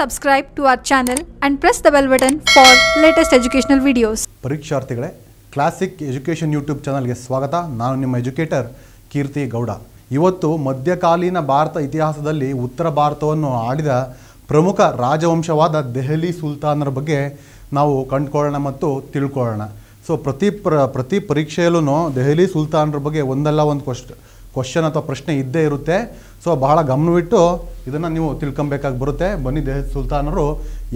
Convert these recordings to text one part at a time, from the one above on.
Subscribe to our channel and press the bell button for latest videos ಪರೀಕ್ಷಾರ್ಥಿಗಳೇ classic education YouTube ಚಾನಲ್ಗೆ ಸ್ವಾಗತ ನಾನು ನಿಮ್ಮ ಎಜುಕೇಟರ್ ಕೀರ್ತಿ ಗೌಡ ಇವತ್ತು ಮಧ್ಯಕಾಲೀನ ಭಾರತ ಇತಿಹಾಸದಲ್ಲಿ ಉತ್ತರ ಭಾರತವನ್ನು ಆಡಿದ ಪ್ರಮುಖ ರಾಜವಂಶವಾದ ದೆಹಲಿ ಸುಲ್ತಾನರ ಬಗ್ಗೆ ನಾವು ಕಂಡುಕೊಳ್ಳೋಣ ಮತ್ತು ತಿಳ್ಕೊಳ್ಳೋಣ ಸೊ ಪ್ರತಿ ಪ್ರ ಪ್ರತಿ ಪರೀಕ್ಷೆಯಲ್ಲೂ ದೆಹಲಿ ಸುಲ್ತಾನರ ಬಗ್ಗೆ ಒಂದಲ್ಲ ಒಂದು ಕ್ವಶ್ ಕ್ವಶನ್ ಅಥವಾ ಪ್ರಶ್ನೆ ಇದ್ದೇ ಇರುತ್ತೆ ಸೊ ಬಹಳ ಗಮನವಿಟ್ಟು ಇದನ್ನು ನೀವು ತಿಳ್ಕೊಬೇಕಾಗಿ ಬರುತ್ತೆ ಬನ್ನಿ ದೆಹಲಿ ಸುಲ್ತಾನರು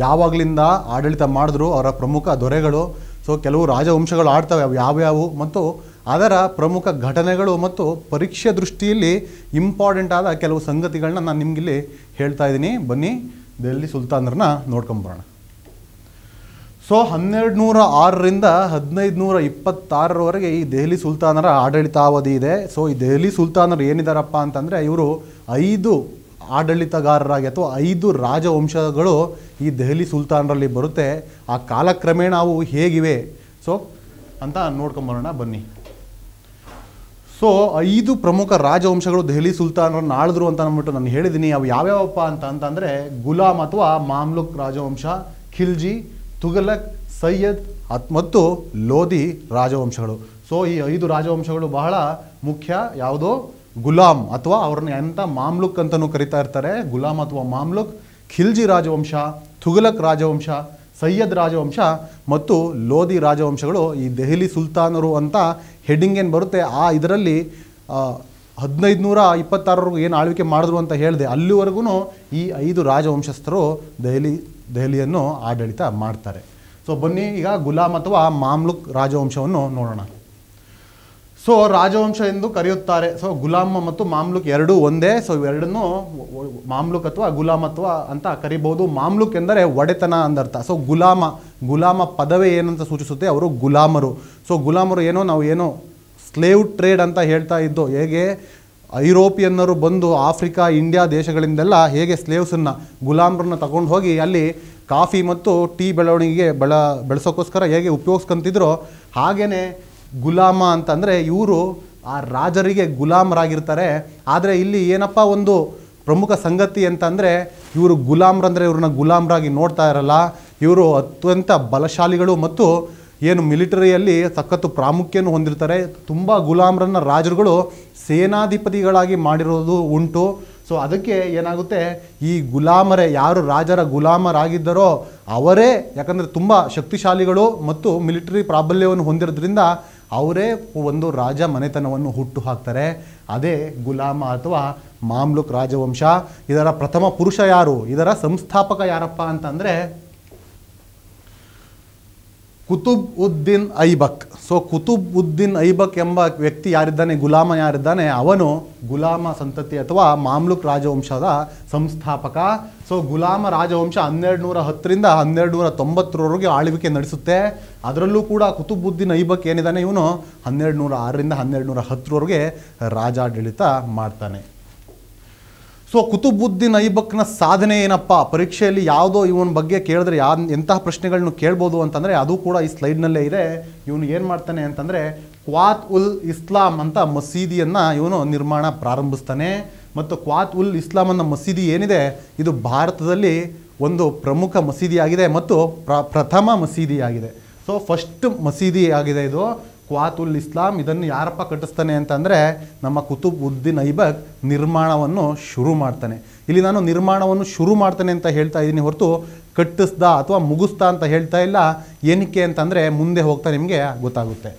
ಯಾವಾಗಲಿಂದ ಆಡಳಿತ ಮಾಡಿದ್ರು ಅವರ ಪ್ರಮುಖ ದೊರೆಗಳು ಸೊ ಕೆಲವು ರಾಜವಂಶಗಳು ಆಡ್ತವೆ ಅವು ಯಾವ್ಯಾವು ಮತ್ತು ಅದರ ಪ್ರಮುಖ ಘಟನೆಗಳು ಮತ್ತು ಪರೀಕ್ಷೆ ದೃಷ್ಟಿಯಲ್ಲಿ ಇಂಪಾರ್ಟೆಂಟ್ ಆದ ಕೆಲವು ಸಂಗತಿಗಳನ್ನ ನಾನು ನಿಮಗಿಲ್ಲಿ ಹೇಳ್ತಾ ಇದ್ದೀನಿ ಬನ್ನಿ ದೆಹಲಿ ಸುಲ್ತಾನರನ್ನ ನೋಡ್ಕೊಂಬರೋಣ ಸೊ ಹನ್ನೆರಡು ನೂರ ಆರರಿಂದ ಹದಿನೈದು ನೂರ ಇಪ್ಪತ್ತಾರರವರೆಗೆ ಈ ದೆಹಲಿ ಸುಲ್ತಾನರ ಆಡಳಿತಾವಧಿ ಇದೆ ಸೊ ಈ ದೆಹಲಿ ಸುಲ್ತಾನರು ಏನಿದಾರಪ್ಪ ಅಂತಂದರೆ ಇವರು ಐದು ಆಡಳಿತಗಾರರಾಗಿ ಅಥವಾ ಐದು ರಾಜವಂಶಗಳು ಈ ದೆಹಲಿ ಸುಲ್ತಾನರಲ್ಲಿ ಬರುತ್ತೆ ಆ ಕಾಲಕ್ರಮೇಣ ಅವು ಹೇಗಿವೆ ಸೊ ಅಂತ ನೋಡ್ಕೊಂಬರೋಣ ಬನ್ನಿ ಸೊ ಐದು ಪ್ರಮುಖ ರಾಜವಂಶಗಳು ದೆಹಲಿ ಸುಲ್ತಾನರನ್ನು ಆಳಿದ್ರು ಅಂತ ಅಂದ್ಬಿಟ್ಟು ನಾನು ಹೇಳಿದ್ದೀನಿ ಅವು ಯಾವ್ಯಾವಪ್ಪ ಅಂತ ಅಂತಂದರೆ ಗುಲಾಮ್ ಅಥವಾ ಮಾಮ್ಲುಕ್ ರಾಜವಂಶ ಖಿಲ್ಜಿ ತುಗಲಕ್ ಸೈಯದ್ ಮತ್ತು ಲೋಧಿ ರಾಜವಂಶಗಳು ಸೊ ಈ ಐದು ರಾಜವಂಶಗಳು ಬಹಳ ಮುಖ್ಯ ಯಾವುದೋ ಗುಲಾಮ್ ಅಥವಾ ಅವ್ರನ್ನ ಎಂಥ ಮಾಮ್ಲುಕ್ ಅಂತಲೂ ಕರಿತಾ ಇರ್ತಾರೆ ಗುಲಾಮ್ ಅಥವಾ ಮಾಮ್ಲುಕ್ ಖಿಲ್ಜಿ ರಾಜವಂಶ ತುಗಲಕ್ ರಾಜವಂಶ ಸೈಯದ್ ರಾಜವಂಶ ಮತ್ತು ಲೋಧಿ ರಾಜವಂಶಗಳು ಈ ದೆಹಲಿ ಸುಲ್ತಾನರು ಅಂತ ಹೆಡ್ಡಿಂಗ್ ಏನು ಬರುತ್ತೆ ಆ ಇದರಲ್ಲಿ ಹದಿನೈದು ನೂರ ಇಪ್ಪತ್ತಾರವರೆಗೂ ಏನು ಆಳ್ವಿಕೆ ಮಾಡಿದ್ರು ಅಂತ ಹೇಳಿದೆ ಅಲ್ಲಿವರೆಗೂ ಈ ಐದು ರಾಜವಂಶಸ್ಥರು ದೆಹಲಿ ದೆಹಲಿಯನ್ನು ಆಡಳಿತ ಮಾಡ್ತಾರೆ ಸೊ ಬನ್ನಿ ಈಗ ಗುಲಾಮ್ ಅಥವಾ ಮಾಮ್ಲುಕ್ ರಾಜವಂಶವನ್ನು ನೋಡೋಣ ಸೊ ರಾಜವಂಶ ಎಂದು ಕರೆಯುತ್ತಾರೆ ಸೊ ಗುಲಾಮ ಮತ್ತು ಮಾಮ್ಲುಕ್ ಎರಡೂ ಒಂದೇ ಸೊ ಇವೆರಡನ್ನು ಮಾಮ್ಲುಕ್ ಅಥವಾ ಅಥವಾ ಅಂತ ಕರಿಬಹುದು ಮಾಮ್ಲುಕ್ ಎಂದರೆ ಒಡೆತನ ಅಂದರ್ಥ ಸೊ ಗುಲಾಮ ಗುಲಾಮ ಪದವೇ ಏನಂತ ಸೂಚಿಸುತ್ತೆ ಅವರು ಗುಲಾಮರು ಸೊ ಗುಲಾಮರು ಏನೋ ನಾವು ಏನೋ ಸ್ಲೇವ್ ಟ್ರೇಡ್ ಅಂತ ಹೇಳ್ತಾ ಇದ್ದೋ ಹೇಗೆ ಐರೋಪಿಯನ್ನರು ಬಂದು ಆಫ್ರಿಕಾ ಇಂಡಿಯಾ ದೇಶಗಳಿಂದೆಲ್ಲ ಹೇಗೆ ಸ್ಲೇವ್ಸನ್ನು ಗುಲಾಮ್ರನ್ನ ತಗೊಂಡು ಹೋಗಿ ಅಲ್ಲಿ ಕಾಫಿ ಮತ್ತು ಟೀ ಬೆಳವಣಿಗೆ ಬೆಳ ಬೆಳೆಸೋಕ್ಕೋಸ್ಕರ ಹೇಗೆ ಉಪಯೋಗಿಸ್ಕೊಂತಿದ್ರೋ ಹಾಗೇ ಗುಲಾಮ ಅಂತಂದರೆ ಇವರು ಆ ರಾಜರಿಗೆ ಗುಲಾಮರಾಗಿರ್ತಾರೆ ಆದರೆ ಇಲ್ಲಿ ಏನಪ್ಪ ಒಂದು ಪ್ರಮುಖ ಸಂಗತಿ ಅಂತಂದರೆ ಇವರು ಗುಲಾಮ್ರಂದರೆ ಇವ್ರನ್ನ ಗುಲಾಮ್ರಾಗಿ ನೋಡ್ತಾ ಇರಲ್ಲ ಇವರು ಅತ್ಯಂತ ಬಲಶಾಲಿಗಳು ಮತ್ತು ಏನು ಮಿಲಿಟರಿಯಲ್ಲಿ ಸಖತ್ತು ಪ್ರಾಮುಖ್ಯನೂ ಹೊಂದಿರ್ತಾರೆ ತುಂಬ ಗುಲಾಮ್ರನ್ನ ರಾಜರುಗಳು ಸೇನಾಧಿಪತಿಗಳಾಗಿ ಮಾಡಿರೋದು ಉಂಟು ಸೊ ಅದಕ್ಕೆ ಏನಾಗುತ್ತೆ ಈ ಗುಲಾಮರೇ ಯಾರು ರಾಜರ ಗುಲಾಮರಾಗಿದ್ದರೋ ಅವರೇ ಯಾಕಂದರೆ ತುಂಬ ಶಕ್ತಿಶಾಲಿಗಳು ಮತ್ತು ಮಿಲಿಟರಿ ಪ್ರಾಬಲ್ಯವನ್ನು ಹೊಂದಿರೋದ್ರಿಂದ ಅವರೇ ಒಂದು ರಾಜ ಮನೆತನವನ್ನು ಹುಟ್ಟು ಹಾಕ್ತಾರೆ ಅದೇ ಗುಲಾಮ ಅಥವಾ ಮಾಮ್ಲುಕ್ ರಾಜವಂಶ ಇದರ ಪ್ರಥಮ ಪುರುಷ ಯಾರು ಇದರ ಸಂಸ್ಥಾಪಕ ಯಾರಪ್ಪ ಅಂತಂದರೆ ಕುತುಬ್ ಉದ್ದೀನ್ ಐಬಕ್ ಸೊ ಕುತುಬ್ ಉದ್ದೀನ್ ಐಬಕ್ ಎಂಬ ವ್ಯಕ್ತಿ ಯಾರಿದ್ದಾನೆ ಗುಲಾಮ ಯಾರಿದ್ದಾನೆ ಅವನು ಗುಲಾಮ ಸಂತತಿ ಅಥವಾ ಮಾಮ್ಲುಕ್ ರಾಜವಂಶದ ಸಂಸ್ಥಾಪಕ ಸೊ ಗುಲಾಮ ರಾಜವಂಶ ಹನ್ನೆರಡು ನೂರ ಹತ್ತರಿಂದ ಹನ್ನೆರಡು ನೂರ ತೊಂಬತ್ತರವರೆಗೆ ಆಳ್ವಿಕೆ ನಡೆಸುತ್ತೆ ಅದರಲ್ಲೂ ಕೂಡ ಕುತುಬುದ್ದೀನ್ ಐಬಕ್ ಏನಿದ್ದಾನೆ ಇವನು ಹನ್ನೆರಡು ನೂರ ಆರರಿಂದ ಹನ್ನೆರಡು ನೂರ ಹತ್ತರವರೆಗೆ ರಾಜಾಡಳಿತ ಮಾಡ್ತಾನೆ ಸೊ ಕುತುಬುದ್ದೀನ್ ಐಬಕ್ನ ಸಾಧನೆ ಏನಪ್ಪ ಪರೀಕ್ಷೆಯಲ್ಲಿ ಯಾವುದೋ ಇವನ ಬಗ್ಗೆ ಕೇಳಿದ್ರೆ ಯಾ ಎಂತಹ ಪ್ರಶ್ನೆಗಳನ್ನು ಕೇಳ್ಬೋದು ಅಂತಂದರೆ ಅದು ಕೂಡ ಈ ಸ್ಲೈಡ್ನಲ್ಲೇ ಇದೆ ಇವನು ಏನು ಮಾಡ್ತಾನೆ ಅಂತಂದರೆ ಕ್ವಾತ್ ಉಲ್ ಇಸ್ಲಾಂ ಅಂತ ಮಸೀದಿಯನ್ನು ಇವನು ನಿರ್ಮಾಣ ಪ್ರಾರಂಭಿಸ್ತಾನೆ ಮತ್ತು ಕ್ವಾತ್ ಉಲ್ ಇಸ್ಲಾಂ ಅನ್ನೋ ಮಸೀದಿ ಏನಿದೆ ಇದು ಭಾರತದಲ್ಲಿ ಒಂದು ಪ್ರಮುಖ ಮಸೀದಿಯಾಗಿದೆ ಮತ್ತು ಪ್ರಥಮ ಮಸೀದಿಯಾಗಿದೆ ಸೊ ಫಸ್ಟ್ ಮಸೀದಿ ಆಗಿದೆ ಇದು ಕ್ವಾತುಲ್ ಇಸ್ಲಾಂ ಇದನ್ನು ಯಾರಪ್ಪ ಕಟ್ಟಿಸ್ತಾನೆ ಅಂತಂದರೆ ನಮ್ಮ ಕುತುಬ್ ಉದ್ದೀನ್ ಐಬಕ್ ನಿರ್ಮಾಣವನ್ನು ಶುರು ಮಾಡ್ತಾನೆ ಇಲ್ಲಿ ನಾನು ನಿರ್ಮಾಣವನ್ನು ಶುರು ಮಾಡ್ತಾನೆ ಅಂತ ಹೇಳ್ತಾ ಇದ್ದೀನಿ ಹೊರತು ಕಟ್ಟಿಸ್ದ ಅಥವಾ ಮುಗಿಸ್ದ ಅಂತ ಹೇಳ್ತಾ ಇಲ್ಲ ಏನಕ್ಕೆ ಅಂತಂದರೆ ಮುಂದೆ ಹೋಗ್ತಾ ನಿಮಗೆ ಗೊತ್ತಾಗುತ್ತೆ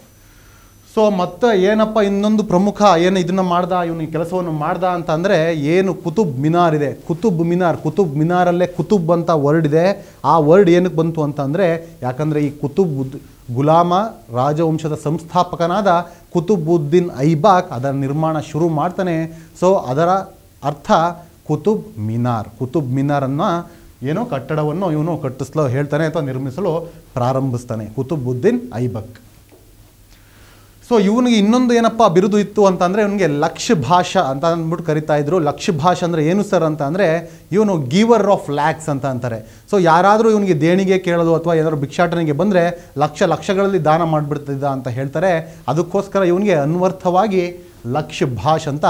ಸೊ ಮತ್ತೆ ಏನಪ್ಪ ಇನ್ನೊಂದು ಪ್ರಮುಖ ಏನು ಇದನ್ನು ಮಾಡ್ದ ಇವನು ಈ ಕೆಲಸವನ್ನು ಮಾಡ್ದ ಅಂತ ಅಂದರೆ ಏನು ಕುತುಬ್ ಮಿನಾರ್ ಇದೆ ಕುತುಬ್ ಮಿನಾರ್ ಕುತುಬ್ ಮಿನಾರಲ್ಲೇ ಕುತುಬ್ ಅಂತ ವರ್ಡ್ ಇದೆ ಆ ವರ್ಡ್ ಏನಕ್ಕೆ ಬಂತು ಅಂತ ಅಂದರೆ ಯಾಕಂದರೆ ಈ ಕುತುಬ್ ಗುಲಾಮ ರಾಜವಂಶದ ಸಂಸ್ಥಾಪಕನಾದ ಕುತುಬುದ್ದೀನ್ ಐಬಾಕ್ ಅದರ ನಿರ್ಮಾಣ ಶುರು ಮಾಡ್ತಾನೆ ಸೊ ಅದರ ಅರ್ಥ ಕುತುಬ್ ಮಿನಾರ್ ಕುತುಬ್ ಮಿನಾರನ್ನು ಏನೋ ಕಟ್ಟಡವನ್ನು ಇವನು ಕಟ್ಟಿಸ್ಲೋ ಹೇಳ್ತಾನೆ ಅಥವಾ ನಿರ್ಮಿಸಲು ಪ್ರಾರಂಭಿಸ್ತಾನೆ ಕುತುಬುದ್ದೀನ್ ಐಬಕ್ ಸೊ ಇವನಿಗೆ ಇನ್ನೊಂದು ಏನಪ್ಪ ಬಿರುದು ಇತ್ತು ಅಂತಂದರೆ ಇವನಿಗೆ ಲಕ್ಷ ಭಾಷ ಅಂತ ಅಂದ್ಬಿಟ್ಟು ಕರಿತಾ ಇದ್ರು ಲಕ್ಷ ಭಾಷ ಅಂದರೆ ಏನು ಸರ್ ಅಂತ ಅಂದರೆ ಇವನು ಗೀವರ್ ಆಫ್ ಲ್ಯಾಕ್ಸ್ ಅಂತ ಅಂತಾರೆ ಸೊ ಯಾರಾದರೂ ಇವನಿಗೆ ದೇಣಿಗೆ ಕೇಳೋದು ಅಥವಾ ಏನಾದರೂ ಭಿಕ್ಷಾಟನೆಗೆ ಬಂದರೆ ಲಕ್ಷ ಲಕ್ಷಗಳಲ್ಲಿ ದಾನ ಮಾಡಿಬಿಡ್ತಿದ್ದ ಅಂತ ಹೇಳ್ತಾರೆ ಅದಕ್ಕೋಸ್ಕರ ಇವನಿಗೆ ಅನ್ವರ್ಥವಾಗಿ ಲಕ್ಷ ಭಾಷ್ ಅಂತ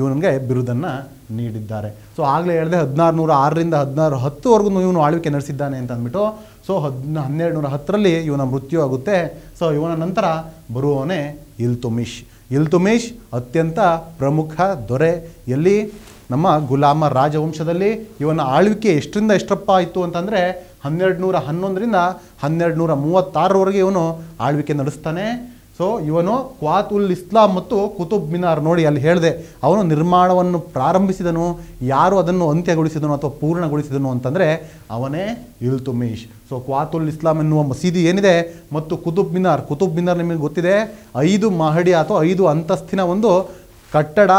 ಇವನಿಗೆ ಬಿರುದನ್ನು ನೀಡಿದ್ದಾರೆ ಸೊ ಆಗಲೇ ಹೇಳಿದೆ ಹದಿನಾರು ನೂರ ಆರರಿಂದ ಹದಿನಾರು ಹತ್ತುವರೆಗೂ ಇವನು ಆಳ್ವಿಕೆ ನಡೆಸಿದ್ದಾನೆ ಅಂತ ಅಂದ್ಬಿಟ್ಟು ಸೊ ಹದಿನ ಹನ್ನೆರಡು ನೂರ ಹತ್ತರಲ್ಲಿ ಇವನ ಮೃತ್ಯು ಆಗುತ್ತೆ ಸೊ ಇವನ ನಂತರ ಬರುವವನೇ ಇಲ್ತುಮಿಶ್ ಇಲ್ತುಮಿಶ್ ಅತ್ಯಂತ ಪ್ರಮುಖ ದೊರೆ ಎಲ್ಲಿ ನಮ್ಮ ಗುಲಾಮ ರಾಜವಂಶದಲ್ಲಿ ಇವನ ಆಳ್ವಿಕೆ ಎಷ್ಟರಿಂದ ಎಷ್ಟಪ್ಪ ಆಯಿತು ಅಂತಂದರೆ ಹನ್ನೆರಡು ನೂರ ಹನ್ನೊಂದರಿಂದ ಹನ್ನೆರಡು ನೂರ ಮೂವತ್ತಾರರವರೆಗೆ ಇವನು ಆಳ್ವಿಕೆ ನಡೆಸ್ತಾನೆ ಸೊ ಇವನು ಕ್ವಾತ್ ಉಲ್ ಇಸ್ಲಾಂ ಮತ್ತು ಕುತುಬ್ ಮಿನಾರ್ ನೋಡಿ ಅಲ್ಲಿ ಹೇಳಿದೆ ಅವನು ನಿರ್ಮಾಣವನ್ನು ಪ್ರಾರಂಭಿಸಿದನು ಯಾರು ಅದನ್ನು ಅಂತ್ಯಗೊಳಿಸಿದನು ಅಥವಾ ಪೂರ್ಣಗೊಳಿಸಿದನು ಅಂತಂದರೆ ಅವನೇ ಇಲ್ತುಮೀಶ್ ಸೊ ಕ್ವಾತುಲ್ ಇಸ್ಲಾಂ ಎನ್ನುವ ಮಸೀದಿ ಏನಿದೆ ಮತ್ತು ಕುತುಬ್ ಮಿನಾರ್ ಕುತುಬ್ ಮಿನಾರ್ ನಿಮಗೆ ಗೊತ್ತಿದೆ ಐದು ಮಹಡಿ ಅಥವಾ ಐದು ಅಂತಸ್ತಿನ ಒಂದು ಕಟ್ಟಡ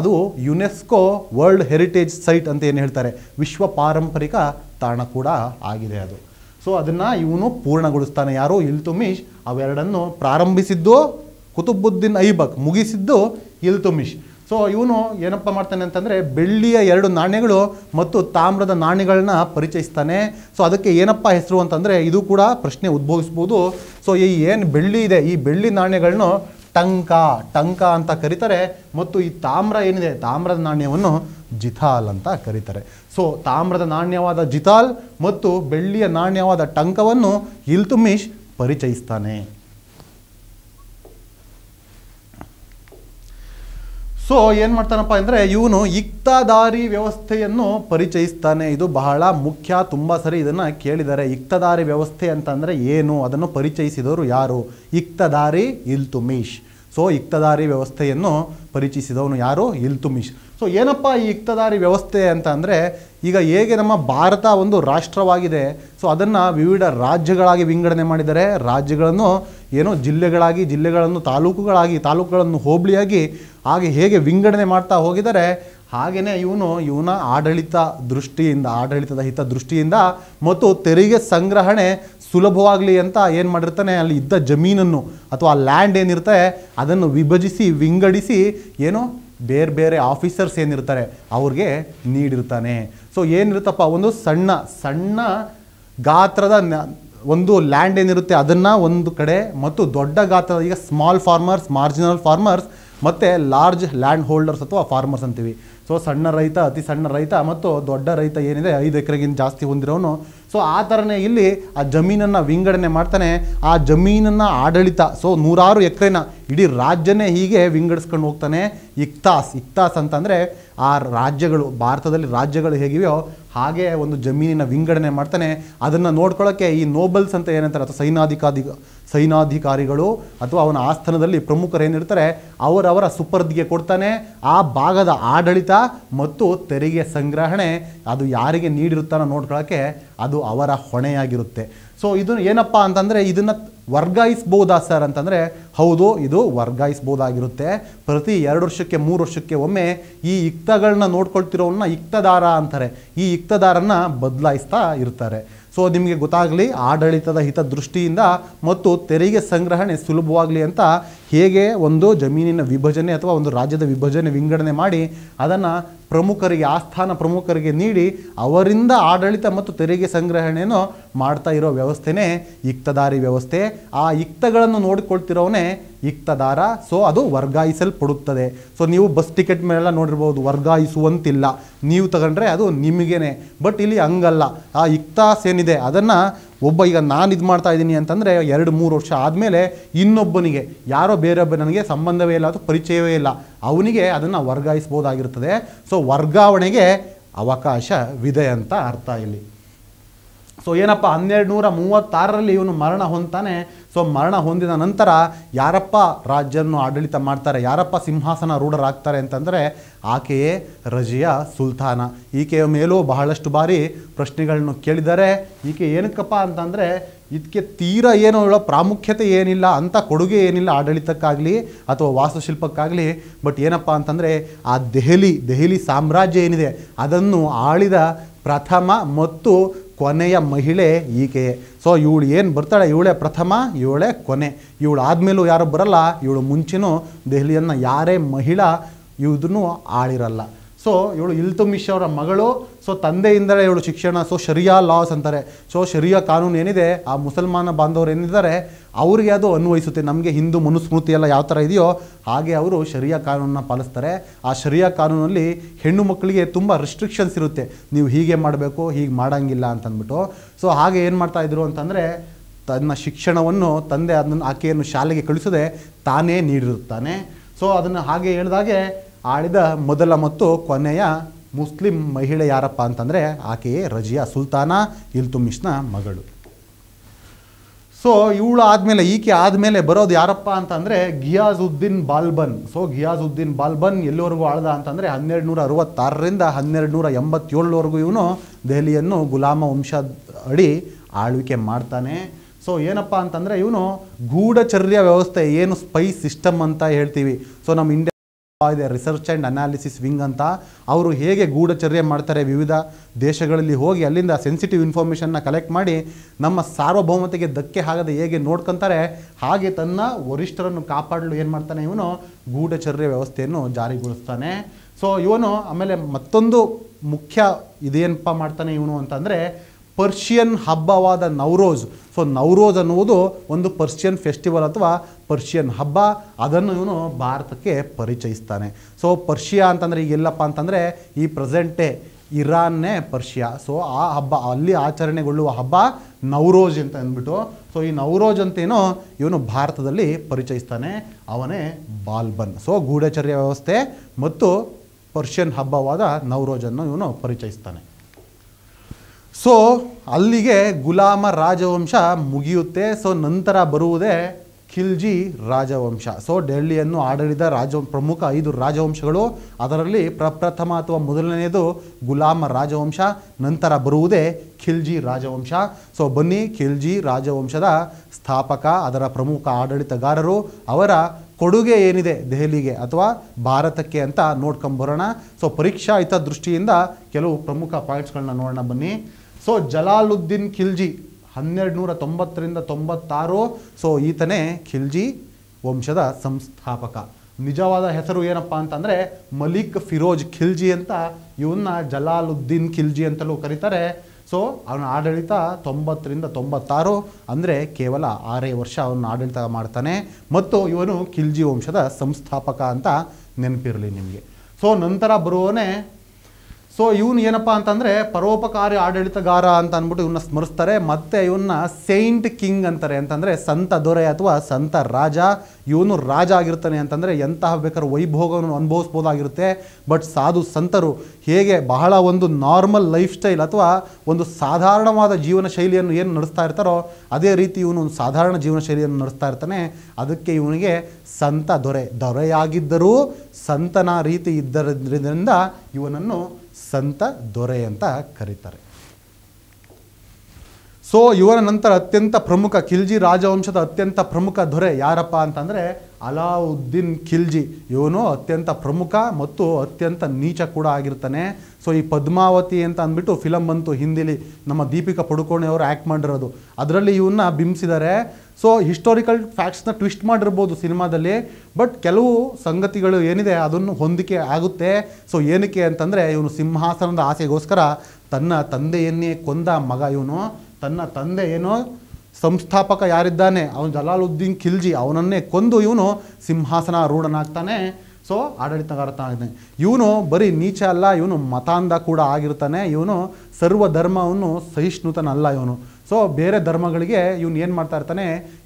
ಅದು ಯುನೆಸ್ಕೋ ವರ್ಲ್ಡ್ ಹೆರಿಟೇಜ್ ಸೈಟ್ ಅಂತ ಏನು ಹೇಳ್ತಾರೆ ವಿಶ್ವ ಪಾರಂಪರಿಕ ತಾಣ ಕೂಡ ಆಗಿದೆ ಅದು ಸೊ ಅದನ್ನು ಇವನು ಪೂರ್ಣಗೊಳಿಸ್ತಾನೆ ಯಾರೋ ಇಲ್ತುಮಿಶ್ ಅವೆರಡನ್ನು ಪ್ರಾರಂಭಿಸಿದ್ದು ಕುತುಬುದ್ದೀನ್ ಐಬಕ್ ಮುಗಿಸಿದ್ದು ಇಲ್ತುಮಿಶ್ ಸೊ ಇವನು ಏನಪ್ಪ ಮಾಡ್ತಾನೆ ಅಂತಂದರೆ ಬೆಳ್ಳಿಯ ಎರಡು ನಾಣ್ಯಗಳು ಮತ್ತು ತಾಮ್ರದ ನಾಣ್ಯಗಳನ್ನ ಪರಿಚಯಿಸ್ತಾನೆ ಸೊ ಅದಕ್ಕೆ ಏನಪ್ಪ ಹೆಸರು ಅಂತಂದರೆ ಇದು ಕೂಡ ಪ್ರಶ್ನೆ ಉದ್ಭವಿಸ್ಬೋದು ಸೊ ಈ ಏನು ಬೆಳ್ಳಿ ಇದೆ ಈ ಬೆಳ್ಳಿ ನಾಣ್ಯಗಳನ್ನು ಟಂಕ ಟಂಕ ಅಂತ ಕರೀತಾರೆ ಮತ್ತು ಈ ತಾಮ್ರ ಏನಿದೆ ತಾಮ್ರದ ನಾಣ್ಯವನ್ನು ಜಿತಾಲ್ ಅಂತ ಕರೀತಾರೆ ಸೊ ತಾಮ್ರದ ನಾಣ್ಯವಾದ ಜಿತಾಲ್ ಮತ್ತು ಬೆಳ್ಳಿಯ ನಾಣ್ಯವಾದ ಟಂಕವನ್ನು ಇಲ್ತುಮಿಶ್ ಪರಿಚಯಿಸ್ತಾನೆ ಸೊ ಏನು ಮಾಡ್ತಾನಪ್ಪ ಅಂದ್ರೆ ಇವನು ಇಕ್ತದಾರಿ ವ್ಯವಸ್ಥೆಯನ್ನು ಪರಿಚಯಿಸ್ತಾನೆ ಇದು ಬಹಳ ಮುಖ್ಯ ತುಂಬಾ ಸರಿ ಇದನ್ನು ಕೇಳಿದ್ದಾರೆ ಇಕ್ತದಾರಿ ವ್ಯವಸ್ಥೆ ಅಂತಂದರೆ ಏನು ಅದನ್ನು ಪರಿಚಯಿಸಿದವರು ಯಾರು ಇಕ್ತದಾರಿ ಇಲ್ತುಮೀಶ್ ಸೊ ಇಕ್ತದಾರಿ ವ್ಯವಸ್ಥೆಯನ್ನು ಪರಿಚಯಿಸಿದವನು ಯಾರು ಇಲ್ತುಮಿಶ್ ಸೊ ಏನಪ್ಪ ಈ ಇಕ್ತದಾರಿ ವ್ಯವಸ್ಥೆ ಅಂತ ಅಂದರೆ ಈಗ ಹೇಗೆ ನಮ್ಮ ಭಾರತ ಒಂದು ರಾಷ್ಟ್ರವಾಗಿದೆ ಸೊ ಅದನ್ನು ವಿವಿಧ ರಾಜ್ಯಗಳಾಗಿ ವಿಂಗಡಣೆ ಮಾಡಿದರೆ ರಾಜ್ಯಗಳನ್ನು ಏನೋ ಜಿಲ್ಲೆಗಳಾಗಿ ಜಿಲ್ಲೆಗಳನ್ನು ತಾಲೂಕುಗಳಾಗಿ ತಾಲೂಕುಗಳನ್ನು ಹೋಬಳಿಯಾಗಿ ಹಾಗೆ ಹೇಗೆ ವಿಂಗಡಣೆ ಮಾಡ್ತಾ ಹೋಗಿದರೆ ಹಾಗೆಯೇ ಇವನು ಇವನ ಆಡಳಿತ ದೃಷ್ಟಿಯಿಂದ ಆಡಳಿತದ ಹಿತ ದೃಷ್ಟಿಯಿಂದ ಮತ್ತು ತೆರಿಗೆ ಸಂಗ್ರಹಣೆ ಸುಲಭವಾಗಲಿ ಅಂತ ಏನು ಮಾಡಿರ್ತಾನೆ ಅಲ್ಲಿ ಇದ್ದ ಜಮೀನನ್ನು ಅಥವಾ ಆ ಲ್ಯಾಂಡ್ ಏನಿರುತ್ತೆ ಅದನ್ನು ವಿಭಜಿಸಿ ವಿಂಗಡಿಸಿ ಏನು ಬೇರೆ ಬೇರೆ ಆಫೀಸರ್ಸ್ ಏನಿರ್ತಾರೆ ಅವ್ರಿಗೆ ನೀಡಿರ್ತಾನೆ ಸೊ ಏನಿರುತ್ತಪ್ಪ ಒಂದು ಸಣ್ಣ ಸಣ್ಣ ಗಾತ್ರದ ಒಂದು ಲ್ಯಾಂಡ್ ಏನಿರುತ್ತೆ ಅದನ್ನು ಒಂದು ಕಡೆ ಮತ್ತು ದೊಡ್ಡ ಗಾತ್ರದ ಈಗ ಸ್ಮಾಲ್ ಫಾರ್ಮರ್ಸ್ ಮಾರ್ಜಿನಲ್ ಫಾರ್ಮರ್ಸ್ ಮತ್ತು ಲಾರ್ಜ್ ಲ್ಯಾಂಡ್ ಹೋಲ್ಡರ್ಸ್ ಅಥವಾ ಫಾರ್ಮರ್ಸ್ ಅಂತೀವಿ ಸೊ ಸಣ್ಣ ರೈತ ಅತಿ ಸಣ್ಣ ರೈತ ಮತ್ತು ದೊಡ್ಡ ರೈತ ಏನಿದೆ ಐದು ಎಕರೆಗಿಂತ ಜಾಸ್ತಿ ಹೊಂದಿರೋನು ಸೊ ಆ ಥರನೇ ಇಲ್ಲಿ ಆ ಜಮೀನನ್ನು ವಿಂಗಡಣೆ ಮಾಡ್ತಾನೆ ಆ ಜಮೀನನ್ನು ಆಡಳಿತ ಸೊ ನೂರಾರು ಎಕರೆನ ಇಡೀ ರಾಜ್ಯನೇ ಹೀಗೆ ವಿಂಗಡಿಸ್ಕೊಂಡು ಹೋಗ್ತಾನೆ ಇಕ್ತಾಸ್ ಇಕ್ತಾಸ್ ಅಂತಂದರೆ ಆ ರಾಜ್ಯಗಳು ಭಾರತದಲ್ಲಿ ರಾಜ್ಯಗಳು ಹೇಗಿವೆಯೋ ಹಾಗೆ ಒಂದು ಜಮೀನಿನ ವಿಂಗಡಣೆ ಮಾಡ್ತಾನೆ ಅದನ್ನು ನೋಡ್ಕೊಳ್ಳೋಕ್ಕೆ ಈ ನೋಬಲ್ಸ್ ಅಂತ ಏನಂತಾರೆ ಅಥವಾ ಸೈನಾಧಿಕಾಧಿಕ ಸೈನಾಧಿಕಾರಿಗಳು ಅಥವಾ ಅವನ ಆಸ್ಥಾನದಲ್ಲಿ ಪ್ರಮುಖರೇನಿರ್ತಾರೆ ಅವರವರ ಸುಪರ್ದಿಗೆ ಕೊಡ್ತಾನೆ ಆ ಭಾಗದ ಆಡಳಿತ ಮತ್ತು ತೆರಿಗೆ ಸಂಗ್ರಹಣೆ ಅದು ಯಾರಿಗೆ ನೀಡಿರುತ್ತಾನೋ ನೋಡ್ಕೊಳ್ಳೋಕ್ಕೆ ಅದು ಅವರ ಹೊಣೆಯಾಗಿರುತ್ತೆ ಸೊ ಇದು ಏನಪ್ಪ ಅಂತಂದರೆ ಇದನ್ನು ವರ್ಗಾಯಿಸ್ಬೋದಾ ಸರ್ ಅಂತಂದರೆ ಹೌದು ಇದು ವರ್ಗಾಯಿಸ್ಬೋದಾಗಿರುತ್ತೆ ಪ್ರತಿ ಎರಡು ವರ್ಷಕ್ಕೆ ಮೂರು ವರ್ಷಕ್ಕೆ ಒಮ್ಮೆ ಈ ಇಕ್ತಗಳನ್ನ ನೋಡ್ಕೊಳ್ತಿರೋನ್ನ ಇಕ್ತದಾರ ಅಂತಾರೆ ಈ ಇಕ್ತದಾರನ್ನ ಬದಲಾಯಿಸ್ತಾ ಇರ್ತಾರೆ ಸೊ ನಿಮಗೆ ಗೊತ್ತಾಗಲಿ ಆಡಳಿತದ ಹಿತದೃಷ್ಟಿಯಿಂದ ಮತ್ತು ತೆರಿಗೆ ಸಂಗ್ರಹಣೆ ಸುಲಭವಾಗಲಿ ಅಂತ ಹೇಗೆ ಒಂದು ಜಮೀನಿನ ವಿಭಜನೆ ಅಥವಾ ಒಂದು ರಾಜ್ಯದ ವಿಭಜನೆ ವಿಂಗಡಣೆ ಮಾಡಿ ಅದನ್ನು ಪ್ರಮುಖರಿಗೆ ಆಸ್ಥಾನ ಪ್ರಮುಖರಿಗೆ ನೀಡಿ ಅವರಿಂದ ಆಡಳಿತ ಮತ್ತು ತೆರಿಗೆ ಸಂಗ್ರಹಣೆಯನ್ನು ಮಾಡ್ತಾ ಇರೋ ವ್ಯವಸ್ಥೆನೇ ಇಕ್ತದಾರಿ ವ್ಯವಸ್ಥೆ ಆ ಇಕ್ತಗಳನ್ನು ನೋಡಿಕೊಳ್ತಿರೋನೇ ಇಕ್ತದಾರ ಸೊ ಅದು ವರ್ಗಾಯಿಸಲ್ಪಡುತ್ತದೆ ಸೊ ನೀವು ಬಸ್ ಟಿಕೆಟ್ ಮೇಲೆಲ್ಲ ನೋಡಿರ್ಬೋದು ವರ್ಗಾಯಿಸುವಂತಿಲ್ಲ ನೀವು ತಗೊಂಡ್ರೆ ಅದು ನಿಮಗೇನೆ ಬಟ್ ಇಲ್ಲಿ ಹಂಗಲ್ಲ ಆ ಇಕ್ತಾಸ್ ಏನಿದೆ ಅದನ್ನು ಒಬ್ಬ ಈಗ ನಾನು ಇದು ಮಾಡ್ತಾ ಇದ್ದೀನಿ ಅಂತಂದರೆ ಎರಡು ಮೂರು ವರ್ಷ ಆದಮೇಲೆ ಇನ್ನೊಬ್ಬನಿಗೆ ಯಾರೋ ಬೇರೊಬ್ಬ ನನಗೆ ಸಂಬಂಧವೇ ಇಲ್ಲ ಅಥವಾ ಪರಿಚಯವೇ ಇಲ್ಲ ಅವನಿಗೆ ಅದನ್ನು ವರ್ಗಾಯಿಸ್ಬೋದಾಗಿರ್ತದೆ ಸೊ ವರ್ಗಾವಣೆಗೆ ಅವಕಾಶವಿದೆ ಅಂತ ಅರ್ಥ ಇಲ್ಲಿ ಸೊ ಏನಪ್ಪ ಹನ್ನೆರಡು ನೂರ ಮೂವತ್ತಾರರಲ್ಲಿ ಇವನು ಮರಣ ಹೊಂದ್ತಾನೆ ಸೊ ಮರಣ ಹೊಂದಿದ ನಂತರ ಯಾರಪ್ಪ ರಾಜ್ಯವನ್ನು ಆಡಳಿತ ಮಾಡ್ತಾರೆ ಯಾರಪ್ಪ ಸಿಂಹಾಸನ ರೂಢರಾಗ್ತಾರೆ ಅಂತಂದರೆ ಆಕೆಯೇ ರಜಿಯ ಸುಲ್ತಾನ ಈಕೆಯ ಮೇಲೂ ಬಹಳಷ್ಟು ಬಾರಿ ಪ್ರಶ್ನೆಗಳನ್ನು ಕೇಳಿದ್ದಾರೆ ಈಕೆ ಏನಕ್ಕಪ್ಪ ಅಂತಂದರೆ ಇದಕ್ಕೆ ತೀರ ಏನು ಹೇಳೋ ಪ್ರಾಮುಖ್ಯತೆ ಏನಿಲ್ಲ ಅಂಥ ಕೊಡುಗೆ ಏನಿಲ್ಲ ಆಡಳಿತಕ್ಕಾಗಲಿ ಅಥವಾ ವಾಸ್ತುಶಿಲ್ಪಕ್ಕಾಗಲಿ ಬಟ್ ಏನಪ್ಪ ಅಂತಂದರೆ ಆ ದೆಹಲಿ ದೆಹಲಿ ಸಾಮ್ರಾಜ್ಯ ಏನಿದೆ ಅದನ್ನು ಆಳಿದ ಪ್ರಥಮ ಮತ್ತು ಕೊನೆಯ ಮಹಿಳೆ ಈಕೆ ಸೊ ಇವಳು ಏನು ಬರ್ತಾಳೆ ಇವಳೇ ಪ್ರಥಮ ಇವಳೇ ಕೊನೆ ಇವಳು ಆದಮೇಲೂ ಯಾರು ಬರಲ್ಲ ಇವಳು ಮುಂಚೆನೂ ದೆಹಲಿಯನ್ನು ಯಾರೇ ಮಹಿಳಾ ಇದನ್ನು ಆಳಿರಲ್ಲ ಸೊ ಇವಳು ಇಲ್ತುಮಿಶ್ ಅವರ ಮಗಳು ಸೊ ತಂದೆಯಿಂದಲೇ ಇವಳು ಶಿಕ್ಷಣ ಸೊ ಶರಿಯಾ ಲಾಸ್ ಅಂತಾರೆ ಸೊ ಶರಿಯಾ ಕಾನೂನು ಏನಿದೆ ಆ ಮುಸಲ್ಮಾನ ಬಾಂಧವರು ಏನಿದ್ದಾರೆ ಅವರಿಗೆ ಅದು ಅನ್ವಯಿಸುತ್ತೆ ನಮಗೆ ಹಿಂದೂ ಮನುಸ್ಮೃತಿ ಎಲ್ಲ ಯಾವ ಥರ ಇದೆಯೋ ಹಾಗೆ ಅವರು ಶರಿಯಾ ಕಾನೂನನ್ನ ಪಾಲಿಸ್ತಾರೆ ಆ ಶರಿಯಾ ಕಾನೂನಲ್ಲಿ ಹೆಣ್ಣು ಮಕ್ಕಳಿಗೆ ತುಂಬ ರೆಸ್ಟ್ರಿಕ್ಷನ್ಸ್ ಇರುತ್ತೆ ನೀವು ಹೀಗೆ ಮಾಡಬೇಕು ಹೀಗೆ ಮಾಡೋಂಗಿಲ್ಲ ಅಂತಂದ್ಬಿಟ್ಟು ಸೊ ಹಾಗೆ ಏನು ಮಾಡ್ತಾಯಿದ್ರು ಅಂತಂದರೆ ತನ್ನ ಶಿಕ್ಷಣವನ್ನು ತಂದೆ ಅದನ್ನು ಆಕೆಯನ್ನು ಶಾಲೆಗೆ ಕಳಿಸದೆ ತಾನೇ ನೀಡಿರುತ್ತಾನೆ ಸೊ ಅದನ್ನು ಹಾಗೆ ಹೇಳಿದಾಗೆ ಆಳಿದ ಮೊದಲ ಮತ್ತು ಕೊನೆಯ ಮುಸ್ಲಿಂ ಮಹಿಳೆ ಯಾರಪ್ಪ ಅಂತಂದರೆ ಆಕೆಯೇ ರಜಿಯಾ ಸುಲ್ತಾನಾ ಇಲ್ತುಮಿಷ್ನ ಮಗಳು ಸೊ ಇವಳು ಆದಮೇಲೆ ಈಕೆ ಆದಮೇಲೆ ಬರೋದು ಯಾರಪ್ಪ ಅಂತಂದರೆ ಘಿಯಾಜುದ್ದೀನ್ ಬಾಲ್ಬನ್ ಸೊ ಘಿಯಾಜುದ್ದೀನ್ ಬಾಲ್ಬನ್ ಎಲ್ಲಿವರೆಗೂ ಆಳ್ದ ಅಂತಂದರೆ ಹನ್ನೆರಡು ನೂರ ಅರವತ್ತಾರರಿಂದ ಹನ್ನೆರಡು ನೂರ ಎಂಬತ್ತೇಳರವರೆಗೂ ಇವನು ದೆಹಲಿಯನ್ನು ಗುಲಾಮ ವಂಶ ಅಡಿ ಆಳ್ವಿಕೆ ಮಾಡ್ತಾನೆ ಸೊ ಏನಪ್ಪ ಅಂತಂದರೆ ಇವನು ಗೂಢಚರ್ಯ ವ್ಯವಸ್ಥೆ ಏನು ಸ್ಪೈ ಸಿಸ್ಟಮ್ ಅಂತ ಹೇಳ್ತೀವಿ ಸೊ ನಮ್ಮ ಇಂಡಿಯಾ ಇದೆ ರಿಸರ್ಚ್ ಆ್ಯಂಡ್ ಅನಾಲಿಸಿಸ್ ವಿಂಗ್ ಅಂತ ಅವರು ಹೇಗೆ ಗೂಢಚರ್ಯ ಮಾಡ್ತಾರೆ ವಿವಿಧ ದೇಶಗಳಲ್ಲಿ ಹೋಗಿ ಅಲ್ಲಿಂದ ಸೆನ್ಸಿಟಿವ್ ಇನ್ಫಾರ್ಮೇಷನ್ನ ಕಲೆಕ್ಟ್ ಮಾಡಿ ನಮ್ಮ ಸಾರ್ವಭೌಮತೆಗೆ ಧಕ್ಕೆ ಆಗದೆ ಹೇಗೆ ನೋಡ್ಕೊತಾರೆ ಹಾಗೆ ತನ್ನ ವರಿಷ್ಠರನ್ನು ಕಾಪಾಡಲು ಏನು ಮಾಡ್ತಾನೆ ಇವನು ಗೂಢಚರ್ಯ ವ್ಯವಸ್ಥೆಯನ್ನು ಜಾರಿಗೊಳಿಸ್ತಾನೆ ಸೊ ಇವನು ಆಮೇಲೆ ಮತ್ತೊಂದು ಮುಖ್ಯ ಇದೇನಪ್ಪ ಮಾಡ್ತಾನೆ ಇವನು ಅಂತಂದರೆ ಪರ್ಷಿಯನ್ ಹಬ್ಬವಾದ ನವರೋಜ್ ಸೊ ನವರೋಜ್ ಅನ್ನುವುದು ಒಂದು ಪರ್ಷಿಯನ್ ಫೆಸ್ಟಿವಲ್ ಅಥವಾ ಪರ್ಷಿಯನ್ ಹಬ್ಬ ಅದನ್ನು ಇವನು ಭಾರತಕ್ಕೆ ಪರಿಚಯಿಸ್ತಾನೆ ಸೊ ಪರ್ಷಿಯಾ ಅಂತಂದರೆ ಎಲ್ಲಪ್ಪ ಅಂತಂದರೆ ಈ ಪ್ರೆಸೆಂಟೇ ಇರಾನ್ನೇ ಪರ್ಷಿಯಾ ಸೊ ಆ ಹಬ್ಬ ಅಲ್ಲಿ ಆಚರಣೆಗೊಳ್ಳುವ ಹಬ್ಬ ನವರೋಜ್ ಅಂತ ಅಂದ್ಬಿಟ್ಟು ಸೊ ಈ ನವ್ರೋಜ್ ಅಂತೇನೋ ಇವನು ಭಾರತದಲ್ಲಿ ಪರಿಚಯಿಸ್ತಾನೆ ಅವನೇ ಬಾಲ್ಬನ್ ಸೊ ಗೂಢಚರ್ಯ ವ್ಯವಸ್ಥೆ ಮತ್ತು ಪರ್ಷಿಯನ್ ಹಬ್ಬವಾದ ನವರೋಜನ್ನು ಇವನು ಪರಿಚಯಿಸ್ತಾನೆ ಸೊ ಅಲ್ಲಿಗೆ ಗುಲಾಮ ರಾಜವಂಶ ಮುಗಿಯುತ್ತೆ ಸೊ ನಂತರ ಬರುವುದೇ ಖಿಲ್ಜಿ ರಾಜವಂಶ ಸೊ ಡೆಲ್ಲಿಯನ್ನು ಆಡಳಿತ ರಾಜ ಪ್ರಮುಖ ಐದು ರಾಜವಂಶಗಳು ಅದರಲ್ಲಿ ಪ್ರಪ್ರಥಮ ಅಥವಾ ಮೊದಲನೆಯದು ಗುಲಾಮ ರಾಜವಂಶ ನಂತರ ಬರುವುದೇ ಖಿಲ್ಜಿ ರಾಜವಂಶ ಸೊ ಬನ್ನಿ ಖಿಲ್ಜಿ ರಾಜವಂಶದ ಸ್ಥಾಪಕ ಅದರ ಪ್ರಮುಖ ಆಡಳಿತಗಾರರು ಅವರ ಕೊಡುಗೆ ಏನಿದೆ ದೆಹಲಿಗೆ ಅಥವಾ ಭಾರತಕ್ಕೆ ಅಂತ ನೋಡ್ಕೊಂಬರೋಣ ಸೊ ಪರೀಕ್ಷಾ ಹಿತ ದೃಷ್ಟಿಯಿಂದ ಕೆಲವು ಪ್ರಮುಖ ಪಾಯಿಂಟ್ಸ್ಗಳನ್ನ ನೋಡೋಣ ಬನ್ನಿ ಸೊ ಜಲಾಲುದ್ದೀನ್ ಖಿಲ್ಜಿ ಹನ್ನೆರಡು ನೂರ ತೊಂಬತ್ತರಿಂದ ತೊಂಬತ್ತಾರು ಸೊ ಈತನೇ ಖಿಲ್ಜಿ ವಂಶದ ಸಂಸ್ಥಾಪಕ ನಿಜವಾದ ಹೆಸರು ಏನಪ್ಪ ಅಂತಂದರೆ ಮಲಿಕ್ ಫಿರೋಜ್ ಖಿಲ್ಜಿ ಅಂತ ಇವನ್ನ ಜಲಾಲುದ್ದೀನ್ ಖಿಲ್ಜಿ ಅಂತಲೂ ಕರೀತಾರೆ ಸೊ ಅವನ ಆಡಳಿತ ತೊಂಬತ್ತರಿಂದ ತೊಂಬತ್ತಾರು ಅಂದರೆ ಕೇವಲ ಆರೇ ವರ್ಷ ಅವನ ಆಡಳಿತ ಮಾಡ್ತಾನೆ ಮತ್ತು ಇವನು ಖಿಲ್ಜಿ ವಂಶದ ಸಂಸ್ಥಾಪಕ ಅಂತ ನೆನಪಿರಲಿ ನಿಮಗೆ ಸೊ ನಂತರ ಬರುವವನೇ ಸೊ ಇವನು ಏನಪ್ಪ ಅಂತಂದರೆ ಪರೋಪಕಾರಿ ಆಡಳಿತಗಾರ ಅಂತ ಅಂದ್ಬಿಟ್ಟು ಇವನ್ನ ಸ್ಮರಿಸ್ತಾರೆ ಮತ್ತು ಇವನ್ನ ಸೇಂಟ್ ಕಿಂಗ್ ಅಂತಾರೆ ಅಂತಂದರೆ ಸಂತ ದೊರೆ ಅಥವಾ ಸಂತ ರಾಜ ಇವನು ರಾಜ ಆಗಿರ್ತಾನೆ ಅಂತಂದರೆ ಎಂತಹ ಬೇಕಾದ್ರೆ ವೈಭೋಗವನ್ನು ಅನುಭವಿಸ್ಬೋದಾಗಿರುತ್ತೆ ಬಟ್ ಸಾಧು ಸಂತರು ಹೇಗೆ ಬಹಳ ಒಂದು ನಾರ್ಮಲ್ ಲೈಫ್ ಸ್ಟೈಲ್ ಅಥವಾ ಒಂದು ಸಾಧಾರಣವಾದ ಜೀವನ ಶೈಲಿಯನ್ನು ಏನು ನಡೆಸ್ತಾ ಇರ್ತಾರೋ ಅದೇ ರೀತಿ ಇವನು ಒಂದು ಸಾಧಾರಣ ಜೀವನ ಶೈಲಿಯನ್ನು ನಡೆಸ್ತಾ ಇರ್ತಾನೆ ಅದಕ್ಕೆ ಇವನಿಗೆ ಸಂತ ದೊರೆ ದೊರೆಯಾಗಿದ್ದರೂ ಸಂತನ ರೀತಿ ಇದ್ದರಿಂದ ಇವನನ್ನು ಸಂತ ದೊರೆ ಅಂತ ಕರೀತಾರೆ ಸೊ ಇವರ ನಂತರ ಅತ್ಯಂತ ಪ್ರಮುಖ ಕಿಲ್ಜಿ ರಾಜವಂಶದ ಅತ್ಯಂತ ಪ್ರಮುಖ ದೊರೆ ಯಾರಪ್ಪ ಅಂತಂದರೆ ಅಲಾವುದ್ದೀನ್ ಖಿಲ್ಜಿ ಇವನು ಅತ್ಯಂತ ಪ್ರಮುಖ ಮತ್ತು ಅತ್ಯಂತ ನೀಚ ಕೂಡ ಆಗಿರ್ತಾನೆ ಸೊ ಈ ಪದ್ಮಾವತಿ ಅಂತ ಅಂದ್ಬಿಟ್ಟು ಫಿಲಮ್ ಬಂತು ಹಿಂದಿಲಿ ನಮ್ಮ ದೀಪಿಕಾ ಪಡುಕೋಣೆ ಅವರು ಆ್ಯಕ್ಟ್ ಮಾಡಿರೋದು ಅದರಲ್ಲಿ ಇವನ್ನ ಬಿಂಬಿಸಿದ್ದಾರೆ ಸೊ ಹಿಸ್ಟೋರಿಕಲ್ ಫ್ಯಾಕ್ಟ್ಸ್ನ ಟ್ವಿಸ್ಟ್ ಮಾಡಿರ್ಬೋದು ಸಿನಿಮಾದಲ್ಲಿ ಬಟ್ ಕೆಲವು ಸಂಗತಿಗಳು ಏನಿದೆ ಅದನ್ನು ಹೊಂದಿಕೆ ಆಗುತ್ತೆ ಸೊ ಏನಕ್ಕೆ ಅಂತಂದರೆ ಇವನು ಸಿಂಹಾಸನದ ಆಸೆಗೋಸ್ಕರ ತನ್ನ ತಂದೆಯನ್ನೇ ಕೊಂದ ಮಗ ಇವನು ತನ್ನ ತಂದೆ ಏನೋ ಸಂಸ್ಥಾಪಕ ಯಾರಿದ್ದಾನೆ ಅವನು ಜಲಾಲುದ್ದೀನ್ ಖಿಲ್ಜಿ ಅವನನ್ನೇ ಕೊಂದು ಇವನು ಸಿಂಹಾಸನ ರೂಢನಾಗ್ತಾನೆ ಸೊ ಆಡಳಿತಗಾರತಾಗ್ತಾನೆ ಇವನು ಬರೀ ನೀಚ ಅಲ್ಲ ಇವನು ಮತಾಂಧ ಕೂಡ ಆಗಿರ್ತಾನೆ ಇವನು ಸರ್ವ ಧರ್ಮವನ್ನು ಸಹಿಷ್ಣುತನಲ್ಲ ಇವನು ಸೊ ಬೇರೆ ಧರ್ಮಗಳಿಗೆ ಇವನು ಏನು ಮಾಡ್ತಾ ಇರ್ತಾನೆ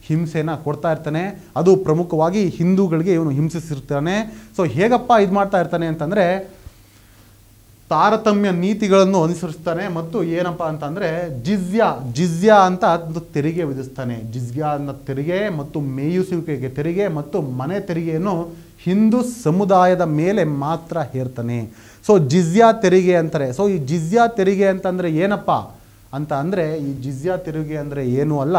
ಹಿಂಸೆನ ಕೊಡ್ತಾ ಇರ್ತಾನೆ ಅದು ಪ್ರಮುಖವಾಗಿ ಹಿಂದೂಗಳಿಗೆ ಇವನು ಹಿಂಸಿಸಿರ್ತಾನೆ ಸೊ ಹೇಗಪ್ಪ ಇದು ಮಾಡ್ತಾ ಇರ್ತಾನೆ ಅಂತಂದರೆ ತಾರತಮ್ಯ ನೀತಿಗಳನ್ನು ಅನುಸರಿಸ್ತಾನೆ ಮತ್ತು ಏನಪ್ಪ ಅಂತಂದರೆ ಜಿಜ್ಯಾ ಜಿಜ್ಯಾ ಅಂತ ಒಂದು ತೆರಿಗೆ ವಿಧಿಸ್ತಾನೆ ಜಿಜ್ಯಾ ಅನ್ನೋ ತೆರಿಗೆ ಮತ್ತು ಮೇಯಿಸುವಿಕೆಗೆ ತೆರಿಗೆ ಮತ್ತು ಮನೆ ತೆರಿಗೆಯನ್ನು ಹಿಂದೂ ಸಮುದಾಯದ ಮೇಲೆ ಮಾತ್ರ ಹೇರ್ತಾನೆ ಸೊ ಜಿಜ್ಯಾ ತೆರಿಗೆ ಅಂತಾರೆ ಸೊ ಈ ಜಿಜ್ಯಾ ತೆರಿಗೆ ಅಂತಂದರೆ ಏನಪ್ಪ ಅಂತ ಅಂದರೆ ಈ ಜಿಜ್ಯಾ ತೆರಿಗೆ ಅಂದರೆ ಏನೂ ಅಲ್ಲ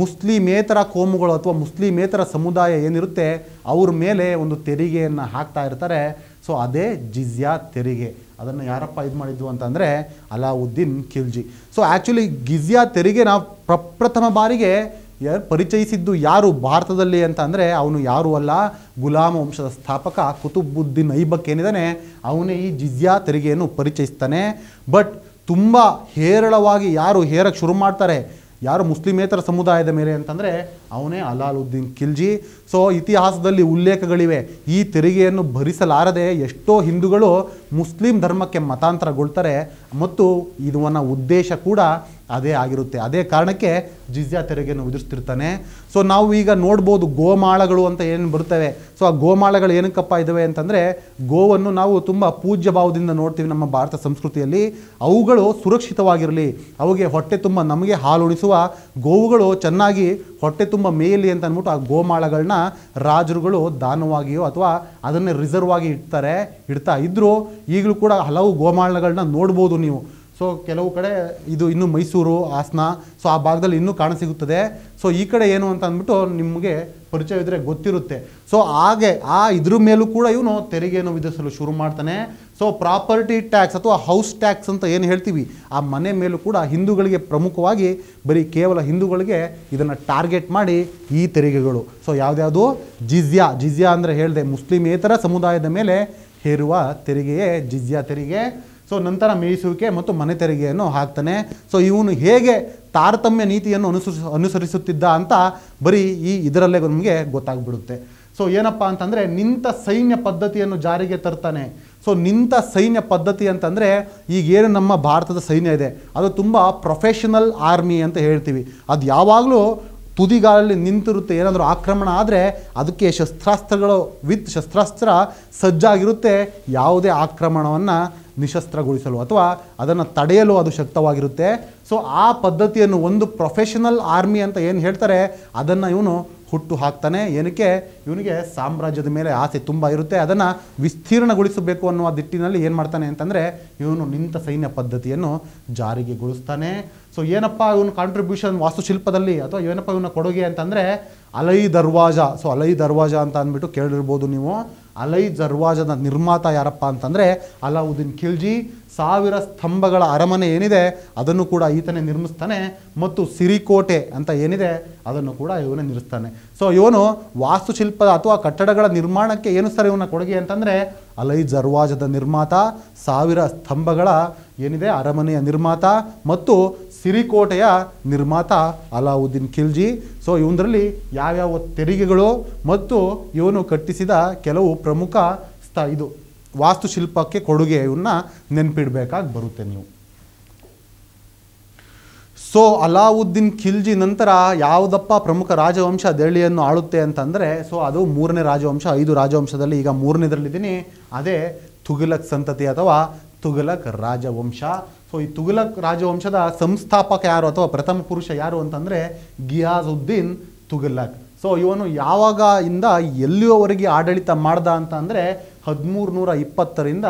ಮುಸ್ಲಿಮೇತರ ಕೋಮುಗಳು ಅಥವಾ ಮುಸ್ಲಿಮೇತರ ಸಮುದಾಯ ಏನಿರುತ್ತೆ ಅವ್ರ ಮೇಲೆ ಒಂದು ತೆರಿಗೆಯನ್ನು ಹಾಕ್ತಾ ಇರ್ತಾರೆ ಸೊ ಅದೇ ಜಿಜ್ಯಾ ತೆರಿಗೆ ಅದನ್ನು ಯಾರಪ್ಪ ಇದು ಮಾಡಿದ್ದು ಅಂತಂದರೆ ಅಲಾವುದ್ದೀನ್ ಖಿಲ್ಜಿ ಸೊ ಆ್ಯಕ್ಚುಲಿ ಗಿಝಿಯಾ ತೆರಿಗೆ ನಾವು ಪ್ರಪ್ರಥಮ ಬಾರಿಗೆ ಪರಿಚಯಿಸಿದ್ದು ಯಾರು ಭಾರತದಲ್ಲಿ ಅಂತ ಅಂದರೆ ಅವನು ಯಾರು ಅಲ್ಲ ಗುಲಾಮ ವಂಶದ ಸ್ಥಾಪಕ ಕುತುಬುದ್ದೀನ್ ಐಬಕ್ ಏನಿದ್ದಾನೆ ಅವನೇ ಈ ಜಿಜ್ಯಾ ತೆರಿಗೆಯನ್ನು ಪರಿಚಯಿಸ್ತಾನೆ ಬಟ್ ತುಂಬ ಹೇರಳವಾಗಿ ಯಾರು ಹೇರಕ್ಕೆ ಶುರು ಮಾಡ್ತಾರೆ ಯಾರು ಮುಸ್ಲಿಮೇತರ ಸಮುದಾಯದ ಮೇಲೆ ಅಂತಂದರೆ ಅವನೇ ಅಲಾಲುದ್ದೀನ್ ಖಿಲ್ಜಿ ಸೊ ಇತಿಹಾಸದಲ್ಲಿ ಉಲ್ಲೇಖಗಳಿವೆ ಈ ತೆರಿಗೆಯನ್ನು ಭರಿಸಲಾರದೆ ಎಷ್ಟೋ ಹಿಂದೂಗಳು ಮುಸ್ಲಿಂ ಧರ್ಮಕ್ಕೆ ಮತಾಂತರಗೊಳ್ತಾರೆ ಮತ್ತು ಇದನ್ನು ಉದ್ದೇಶ ಕೂಡ ಅದೇ ಆಗಿರುತ್ತೆ ಅದೇ ಕಾರಣಕ್ಕೆ ಜಿಜ್ಯಾ ತೆರಿಗೆಯನ್ನು ವಿಧಿಸ್ತಿರ್ತಾನೆ ಸೊ ನಾವು ಈಗ ನೋಡ್ಬೋದು ಗೋಮಾಳಗಳು ಅಂತ ಏನು ಬರ್ತವೆ ಸೊ ಆ ಗೋಮಾಳಗಳು ಏನಕ್ಕಪ್ಪ ಇದ್ದಾವೆ ಅಂತಂದರೆ ಗೋವನ್ನು ನಾವು ತುಂಬ ಪೂಜ್ಯ ಭಾವದಿಂದ ನೋಡ್ತೀವಿ ನಮ್ಮ ಭಾರತ ಸಂಸ್ಕೃತಿಯಲ್ಲಿ ಅವುಗಳು ಸುರಕ್ಷಿತವಾಗಿರಲಿ ಅವುಗೆ ಹೊಟ್ಟೆ ತುಂಬ ನಮಗೆ ಹಾಲುಣಿಸುವ ಗೋವುಗಳು ಚೆನ್ನಾಗಿ ಹೊಟ್ಟೆ ತುಂಬ ತುಂಬ ಮೇಲಿ ಅಂತ ಅಂದ್ಬಿಟ್ಟು ಆ ಗೋಮಾಳಗಳನ್ನ ರಾಜರುಗಳು ದಾನವಾಗಿಯೋ ಅಥವಾ ಅದನ್ನೇ ರಿಸರ್ವ್ ಆಗಿ ಇಡ್ತಾರೆ ಇಡ್ತಾ ಇದ್ದರೂ ಈಗಲೂ ಕೂಡ ಹಲವು ಗೋಮಾಳಗಳನ್ನ ನೋಡ್ಬೋದು ನೀವು ಸೊ ಕೆಲವು ಕಡೆ ಇದು ಇನ್ನು ಮೈಸೂರು ಹಾಸನ ಸೊ ಆ ಭಾಗದಲ್ಲಿ ಇನ್ನೂ ಕಾಣಸಿಗುತ್ತದೆ ಸೊ ಈ ಕಡೆ ಏನು ಅಂತ ಅಂದ್ಬಿಟ್ಟು ನಿಮಗೆ ಪರಿಚಯವಿದ್ರೆ ಗೊತ್ತಿರುತ್ತೆ ಸೊ ಹಾಗೆ ಆ ಇದ್ರ ಮೇಲೂ ಕೂಡ ಇವನು ತೆರಿಗೆಯನ್ನು ವಿಧಿಸಲು ಶುರು ಮಾಡ್ತಾನೆ ಸೊ ಪ್ರಾಪರ್ಟಿ ಟ್ಯಾಕ್ಸ್ ಅಥವಾ ಹೌಸ್ ಟ್ಯಾಕ್ಸ್ ಅಂತ ಏನು ಹೇಳ್ತೀವಿ ಆ ಮನೆ ಮೇಲೂ ಕೂಡ ಹಿಂದೂಗಳಿಗೆ ಪ್ರಮುಖವಾಗಿ ಬರೀ ಕೇವಲ ಹಿಂದೂಗಳಿಗೆ ಇದನ್ನು ಟಾರ್ಗೆಟ್ ಮಾಡಿ ಈ ತೆರಿಗೆಗಳು ಸೊ ಯಾವುದ್ಯಾವುದು ಜಿಜ್ಯಾ ಜಿಜ್ಯಾ ಅಂದರೆ ಹೇಳಿದೆ ಮುಸ್ಲಿಮೇತರ ಸಮುದಾಯದ ಮೇಲೆ ಹೇರುವ ತೆರಿಗೆಯೇ ಜಿಜ್ಯಾ ತೆರಿಗೆ ಸೊ ನಂತರ ಮೇಯಿಸುವಿಕೆ ಮತ್ತು ಮನೆ ತೆರಿಗೆಯನ್ನು ಹಾಕ್ತಾನೆ ಸೊ ಇವನು ಹೇಗೆ ತಾರತಮ್ಯ ನೀತಿಯನ್ನು ಅನುಸರಿಸ ಅನುಸರಿಸುತ್ತಿದ್ದ ಅಂತ ಬರೀ ಈ ಇದರಲ್ಲೇ ನಮಗೆ ಗೊತ್ತಾಗ್ಬಿಡುತ್ತೆ ಸೊ ಏನಪ್ಪ ಅಂತಂದರೆ ನಿಂತ ಸೈನ್ಯ ಪದ್ಧತಿಯನ್ನು ಜಾರಿಗೆ ತರ್ತಾನೆ ಸೊ ನಿಂತ ಸೈನ್ಯ ಪದ್ಧತಿ ಅಂತಂದರೆ ಈಗೇನು ನಮ್ಮ ಭಾರತದ ಸೈನ್ಯ ಇದೆ ಅದು ತುಂಬ ಪ್ರೊಫೆಷನಲ್ ಆರ್ಮಿ ಅಂತ ಹೇಳ್ತೀವಿ ಅದು ಯಾವಾಗಲೂ ತುದಿಗಾಲಲ್ಲಿ ನಿಂತಿರುತ್ತೆ ಏನಾದರೂ ಆಕ್ರಮಣ ಆದರೆ ಅದಕ್ಕೆ ಶಸ್ತ್ರಾಸ್ತ್ರಗಳು ವಿತ್ ಶಸ್ತ್ರಾಸ್ತ್ರ ಸಜ್ಜಾಗಿರುತ್ತೆ ಯಾವುದೇ ಆಕ್ರಮಣವನ್ನು ನಿಶಸ್ತ್ರಗೊಳಿಸಲು ಅಥವಾ ಅದನ್ನು ತಡೆಯಲು ಅದು ಶಕ್ತವಾಗಿರುತ್ತೆ ಸೊ ಆ ಪದ್ಧತಿಯನ್ನು ಒಂದು ಪ್ರೊಫೆಷನಲ್ ಆರ್ಮಿ ಅಂತ ಏನು ಹೇಳ್ತಾರೆ ಅದನ್ನು ಇವನು ಹುಟ್ಟು ಹಾಕ್ತಾನೆ ಏನಕ್ಕೆ ಇವನಿಗೆ ಸಾಮ್ರಾಜ್ಯದ ಮೇಲೆ ಆಸೆ ತುಂಬ ಇರುತ್ತೆ ಅದನ್ನು ವಿಸ್ತೀರ್ಣಗೊಳಿಸಬೇಕು ಅನ್ನುವ ದಿಟ್ಟಿನಲ್ಲಿ ಏನು ಮಾಡ್ತಾನೆ ಅಂತಂದರೆ ಇವನು ನಿಂತ ಸೈನ್ಯ ಪದ್ಧತಿಯನ್ನು ಜಾರಿಗೆಗೊಳಿಸ್ತಾನೆ ಸೊ ಏನಪ್ಪ ಇವನ ಕಾಂಟ್ರಿಬ್ಯೂಷನ್ ವಾಸ್ತುಶಿಲ್ಪದಲ್ಲಿ ಅಥವಾ ಏನಪ್ಪ ಇವನ ಕೊಡುಗೆ ಅಂತಂದರೆ ಅಲೈ ದರ್ವಾಜ ಸೊ ಅಲೈ ದರ್ವಾಜ ಅಂತ ಅಂದ್ಬಿಟ್ಟು ಕೇಳಿರ್ಬೋದು ನೀವು ಅಲೈ ಜರ್ವಾಜನ ನಿರ್ಮಾತ ಯಾರಪ್ಪ ಅಂತಂದರೆ ಅಲಾವುದ್ದೀನ್ ಖಿಲ್ಜಿ ಸಾವಿರ ಸ್ತಂಭಗಳ ಅರಮನೆ ಏನಿದೆ ಅದನ್ನು ಕೂಡ ಈತನೇ ನಿರ್ಮಿಸ್ತಾನೆ ಮತ್ತು ಸಿರಿಕೋಟೆ ಅಂತ ಏನಿದೆ ಅದನ್ನು ಕೂಡ ಇವನೇ ನಿರ್ಮಿಸ್ತಾನೆ ಸೊ ಇವನು ವಾಸ್ತುಶಿಲ್ಪದ ಅಥವಾ ಕಟ್ಟಡಗಳ ನಿರ್ಮಾಣಕ್ಕೆ ಏನು ಸರ್ ಇವನ ಕೊಡುಗೆ ಅಂತಂದರೆ ಅಲೈ ಜರ್ವಾಜದ ನಿರ್ಮಾತ ಸಾವಿರ ಸ್ತಂಭಗಳ ಏನಿದೆ ಅರಮನೆಯ ನಿರ್ಮಾತ ಮತ್ತು ಸಿರಿಕೋಟೆಯ ನಿರ್ಮಾತ ಅಲಾವುದ್ದೀನ್ ಖಿಲ್ಜಿ ಸೊ ಇವನರಲ್ಲಿ ಯಾವ್ಯಾವ ತೆರಿಗೆಗಳು ಮತ್ತು ಇವನು ಕಟ್ಟಿಸಿದ ಕೆಲವು ಪ್ರಮುಖ ಸ್ಥ ಇದು ವಾಸ್ತುಶಿಲ್ಪಕ್ಕೆ ಕೊಡುಗೆಯನ್ನ ನೆನಪಿಡಬೇಕಾಗಿ ಬರುತ್ತೆ ನೀವು ಸೊ ಅಲಾವುದ್ದೀನ್ ಖಿಲ್ಜಿ ನಂತರ ಯಾವುದಪ್ಪ ಪ್ರಮುಖ ರಾಜವಂಶ ದೆಹಲಿಯನ್ನು ಆಳುತ್ತೆ ಅಂತಂದರೆ ಸೊ ಅದು ಮೂರನೇ ರಾಜವಂಶ ಐದು ರಾಜವಂಶದಲ್ಲಿ ಈಗ ಮೂರನೇದರಲ್ಲಿದ್ದೀನಿ ಅದೇ ತುಗಲಕ್ ಸಂತತಿ ಅಥವಾ ತುಘಲಕ್ ರಾಜವಂಶ ಸೊ ಈ ತುಘಲಕ್ ರಾಜವಂಶದ ಸಂಸ್ಥಾಪಕ ಯಾರು ಅಥವಾ ಪ್ರಥಮ ಪುರುಷ ಯಾರು ಅಂತಂದರೆ ಗಿಯಾಜುದ್ದೀನ್ ತುಘಲಕ್ ಸೊ ಇವನು ಯಾವಾಗ ಇಂದ ಎಲ್ಲಿಯವರೆಗೆ ಆಡಳಿತ ಮಾಡ್ದ ಅಂತ ಅಂದರೆ ಹದಿಮೂರು ನೂರ ಇಪ್ಪತ್ತರಿಂದ